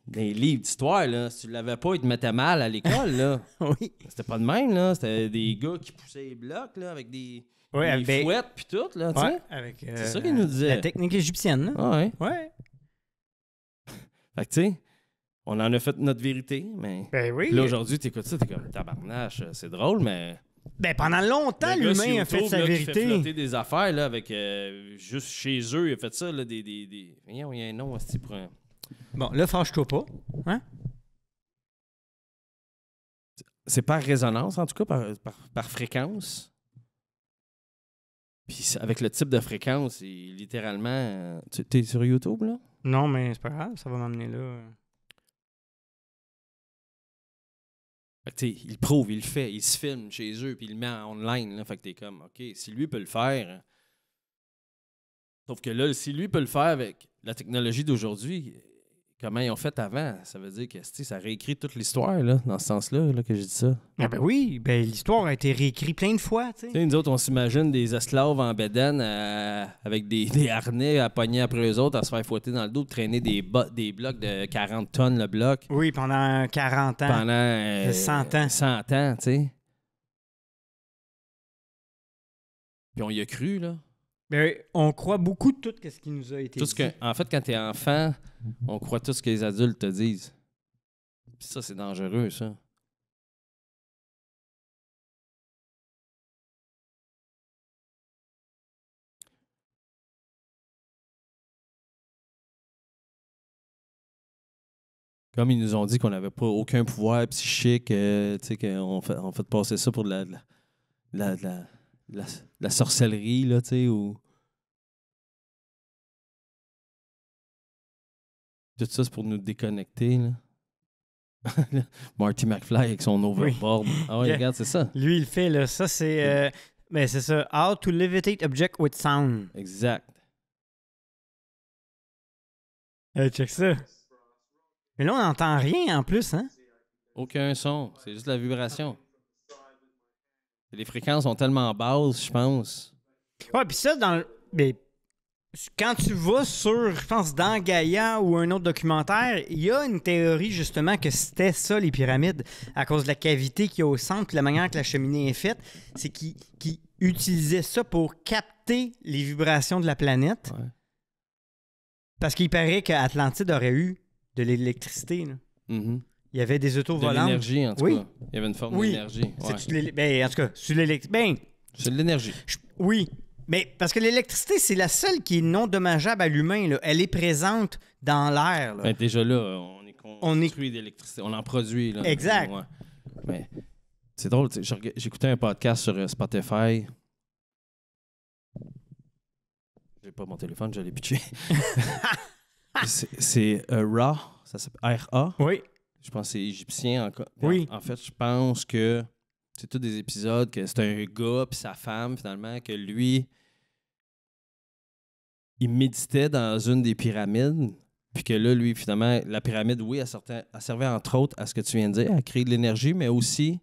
[SPEAKER 1] des livres d'histoire, là, si tu l'avais pas, ils te mettaient mal à l'école, là. oui. C'était pas de même, là. C'était des gars qui poussaient les blocs, là, avec des, ouais, fouettes, puis tout, là, tu sais. Euh, c'est ça qu'ils nous disaient. La technique égyptienne, là. Ah oui. Ouais. Fait que, tu sais, on en a fait notre vérité, mais... Ben oui. Là, aujourd'hui, écoutes ça, t'es comme, tabarnache, c'est drôle, mais...
[SPEAKER 2] Ben, pendant longtemps, l'humain a fait sa vérité.
[SPEAKER 1] des affaires, là, avec... Euh, juste chez eux, il a fait ça, là, des... des, des... Il y a un nom, aussi pour Bon, là, fâche-toi pas. Hein? C'est par résonance, en tout cas, par, par, par fréquence. Puis avec le type de fréquence, il, littéralement. Euh, tu es sur YouTube, là? Non, mais c'est pas grave, ça va m'amener là. Fait que il prouve, il le fait, il se filme chez eux, puis il le met en online. Là, fait que t'es comme, OK, si lui peut le faire. Hein. Sauf que là, si lui peut le faire avec la technologie d'aujourd'hui, comment ils ont fait avant. Ça veut dire que ça réécrit toute l'histoire, là, dans ce sens-là, là, que j'ai dit ça. Ah, ben oui, ben l'histoire a été réécrite plein de fois. Tu sais, nous autres, on s'imagine des esclaves en bédaine euh, avec des, des, harnais à pogner après eux autres, à se faire fouetter dans le dos, traîner des, des blocs de 40 tonnes le bloc. Oui, pendant 40 ans. Pendant 100 euh, ans. 100 ans, tu sais. Puis on y a cru, là.
[SPEAKER 2] Mais on croit beaucoup de tout ce qui nous a été dit.
[SPEAKER 1] en fait, quand tu es enfant, on croit tout ce que les adultes te disent. Puis ça, c'est dangereux, ça. Comme ils nous ont dit qu'on n'avait pas aucun pouvoir psychique, euh, tu sais, qu'on fait, on fait passer ça pour la, de la la, la sorcellerie, là, tu sais, ou. Tout ça, c'est pour nous déconnecter, là. Marty McFly avec son overboard. Ah ouais,
[SPEAKER 2] regarde, c'est ça. Lui, il fait, là. Ça, c'est. Euh, mais c'est ça. How to levitate object with sound. Exact. Hey, euh, check ça.
[SPEAKER 1] Mais là, on n'entend rien en plus, hein? Aucun son. C'est juste la vibration. Les fréquences sont tellement basses, je pense. Ouais, puis ça,
[SPEAKER 2] quand tu vas sur, je pense, dans Gaïa ou un autre documentaire, il y a une théorie justement que c'était ça les pyramides, à cause de la cavité qu'il y a au centre, la manière que la cheminée est faite, c'est qu'ils utilisaient ça pour capter les vibrations de la planète. Parce qu'il paraît qu'Atlantide aurait eu de l'électricité. Mm-hmm. Il y avait des autos volantes. De l'énergie, en tout cas. Il y avait une forme d'énergie. Ouais. Ben, en tout cas, Ben, c'est de l'énergie. Oui. Mais parce que l'électricité, c'est la seule qui est non dommageable à l'humain. Elle est présente dans l'air. Ben,
[SPEAKER 1] déjà là, on est construit on d'électricité. On en produit. exact. Mais c'est drôle. J'écoutais un podcast sur euh, Spotify. J'ai pas mon téléphone, j'allais pitcher. c'est euh, Ra, Raw, ça s'appelle R-A. Oui je pense que c'est égyptien Oui. En, fait, je pense que c'est tous des épisodes que c'est un gars puis sa femme, finalement, que lui, il méditait dans une des pyramides. Puis que là, lui, finalement, la pyramide, oui, a servi, entre autres à ce que tu viens de dire, à créer de l'énergie, mais aussi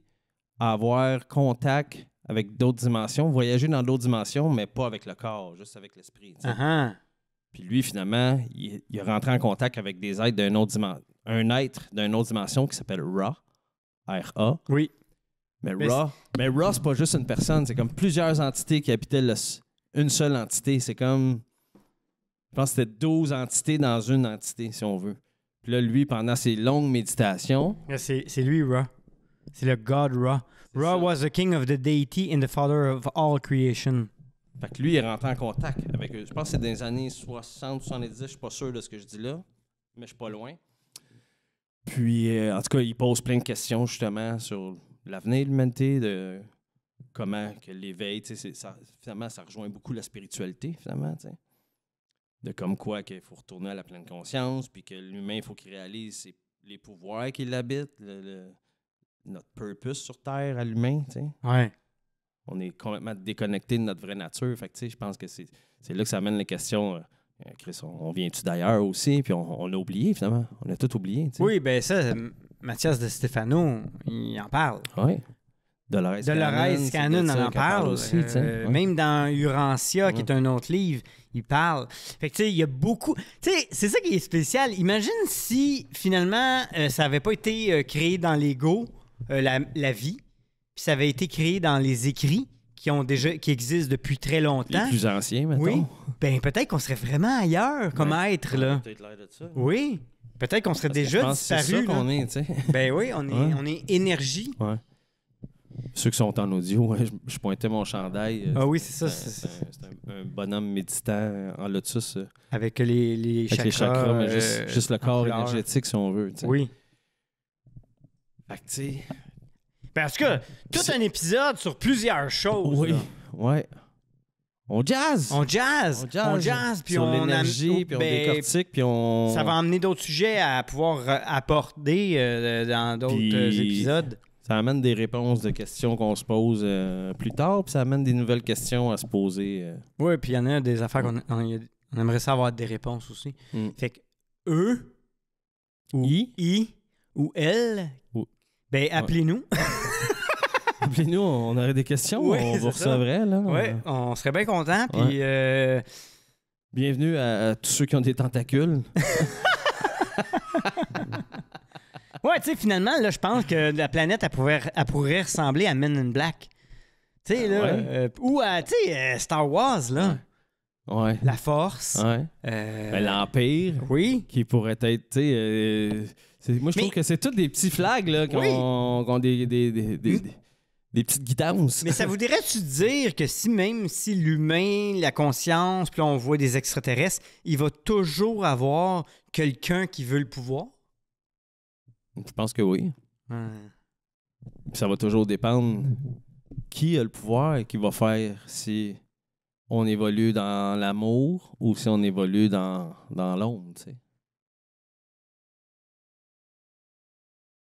[SPEAKER 1] à avoir contact avec d'autres dimensions, voyager dans d'autres dimensions, mais pas avec le corps, juste avec l'esprit. Ah, ah. Puis lui, finalement, il, il est rentré en contact avec des êtres d'un autre dimension un être d'une autre dimension qui s'appelle Ra. R-A. Oui. Mais, Ra, mais Ra, c'est pas juste une personne, c'est comme plusieurs entités qui habitaient le, une seule entité. C'est comme. Je pense que c'était 12 entités dans une entité, si on veut. Puis là, lui, pendant ses longues méditations.
[SPEAKER 2] C'est lui, Ra. C'est le God Ra. Ra was the king of the deity and the father of all creation.
[SPEAKER 1] Fait que lui, il rentre en contact avec eux. Je pense que c'est dans les années 60, 70, je suis pas sûr de ce que je dis là, mais je suis pas loin. Puis, euh, en tout cas, il pose plein de questions justement sur l'avenir de l'humanité, de comment que l'éveil, ça, finalement, ça rejoint beaucoup la spiritualité, finalement, De comme quoi qu'il faut retourner à la pleine conscience, puis que l'humain, il faut qu'il réalise les pouvoirs qui l'habitent, notre purpose sur Terre à l'humain, On est complètement déconnecté de notre vraie nature. Fait je pense que c'est là que ça amène les questions. Euh, euh, Chris, on, vient-tu d'ailleurs aussi? Puis on, on oublié, finalement. On a tout oublié. Oui, ben ça, Mathias de Stefano, il en parle. Oui. Dolores, Dolores Cannon, on en parle. Euh, aussi,
[SPEAKER 2] Même dans Urantia, qui est un autre livre, il parle. Fait que, tu sais, il y a beaucoup. Tu sais, c'est ça qui est spécial. Imagine si, finalement, euh, ça n'avait pas été créé dans l'ego, la, vie, puis ça avait été créé dans les écrits qui, ont déjà, qui existent depuis très longtemps. Les plus anciens, maintenant. Oui. Ben, peut-être qu'on serait vraiment ailleurs comme être, là. Peut-être l'air de ça. Oui. Peut-être qu'on serait déjà disparus. qu'on est, tu sais. Ben oui, on est, on
[SPEAKER 1] est énergie. Ceux qui sont en audio, je, pointais mon chandail. Euh, ah oui, c'est ça. C'est un, un, bonhomme méditant en lotus. Euh. Avec les, les chakras. les chakras euh, juste, le corps énergétique, si on veut. Oui. Fait que, parce que
[SPEAKER 2] tout un épisode sur plusieurs choses. Oui.
[SPEAKER 1] Ouais. On jazz. On jazz. On jazz. On puis Sur on l'énergie, puis on ben, décortique, puis on. Ça va
[SPEAKER 2] emmener d'autres sujets à
[SPEAKER 1] pouvoir euh, apporter euh, euh, dans d'autres épisodes. Ça amène des réponses de questions qu'on se pose plus tard, puis ça amène des nouvelles questions à se poser. Oui, puis il y en a
[SPEAKER 2] des affaires qu'on on, aimerait savoir des réponses aussi. Mm. Fait que eux, ou I, ou L, ben, appelez-nous.
[SPEAKER 1] appelez-nous, on aurait des questions. on vous recevrait. Là. Oui,
[SPEAKER 2] on serait bien contents.
[SPEAKER 1] Euh, Bienvenue à, tous ceux qui ont des tentacules.
[SPEAKER 2] ouais, tu sais, finalement, là, je pense que la planète, elle pourrait, ressembler à Men in Black. Tu euh, ou à, euh, Star Wars, là.
[SPEAKER 1] La Force. Ben, L'Empire. Oui. Qui pourrait être, moi, je trouve que c'est tous des petits flags là, qui ont, des, des, des, mm. petites guitares. Mais ça
[SPEAKER 2] voudrait-tu dire que si même si l'humain, la conscience, puis on voit des extraterrestres, il va toujours avoir quelqu'un qui veut le pouvoir?
[SPEAKER 1] Je pense que oui. Ça va toujours dépendre qui a le pouvoir et qui va faire si on évolue dans l'amour ou si on évolue dans, dans l'ombre, tu sais.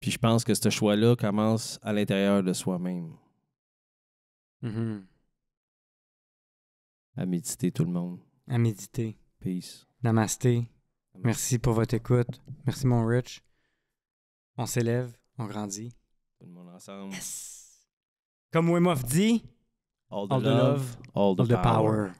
[SPEAKER 1] Puis je pense que ce choix-là commence à l'intérieur de soi-même. Mm-hmm. À méditer tout le monde.
[SPEAKER 2] À méditer. Peace. Namasté. Merci pour votre écoute. Merci mon Rich. On s'élève, on grandit.
[SPEAKER 1] Tout le monde ensemble. Comme
[SPEAKER 2] Wim dit,
[SPEAKER 1] all the, love, all the, power.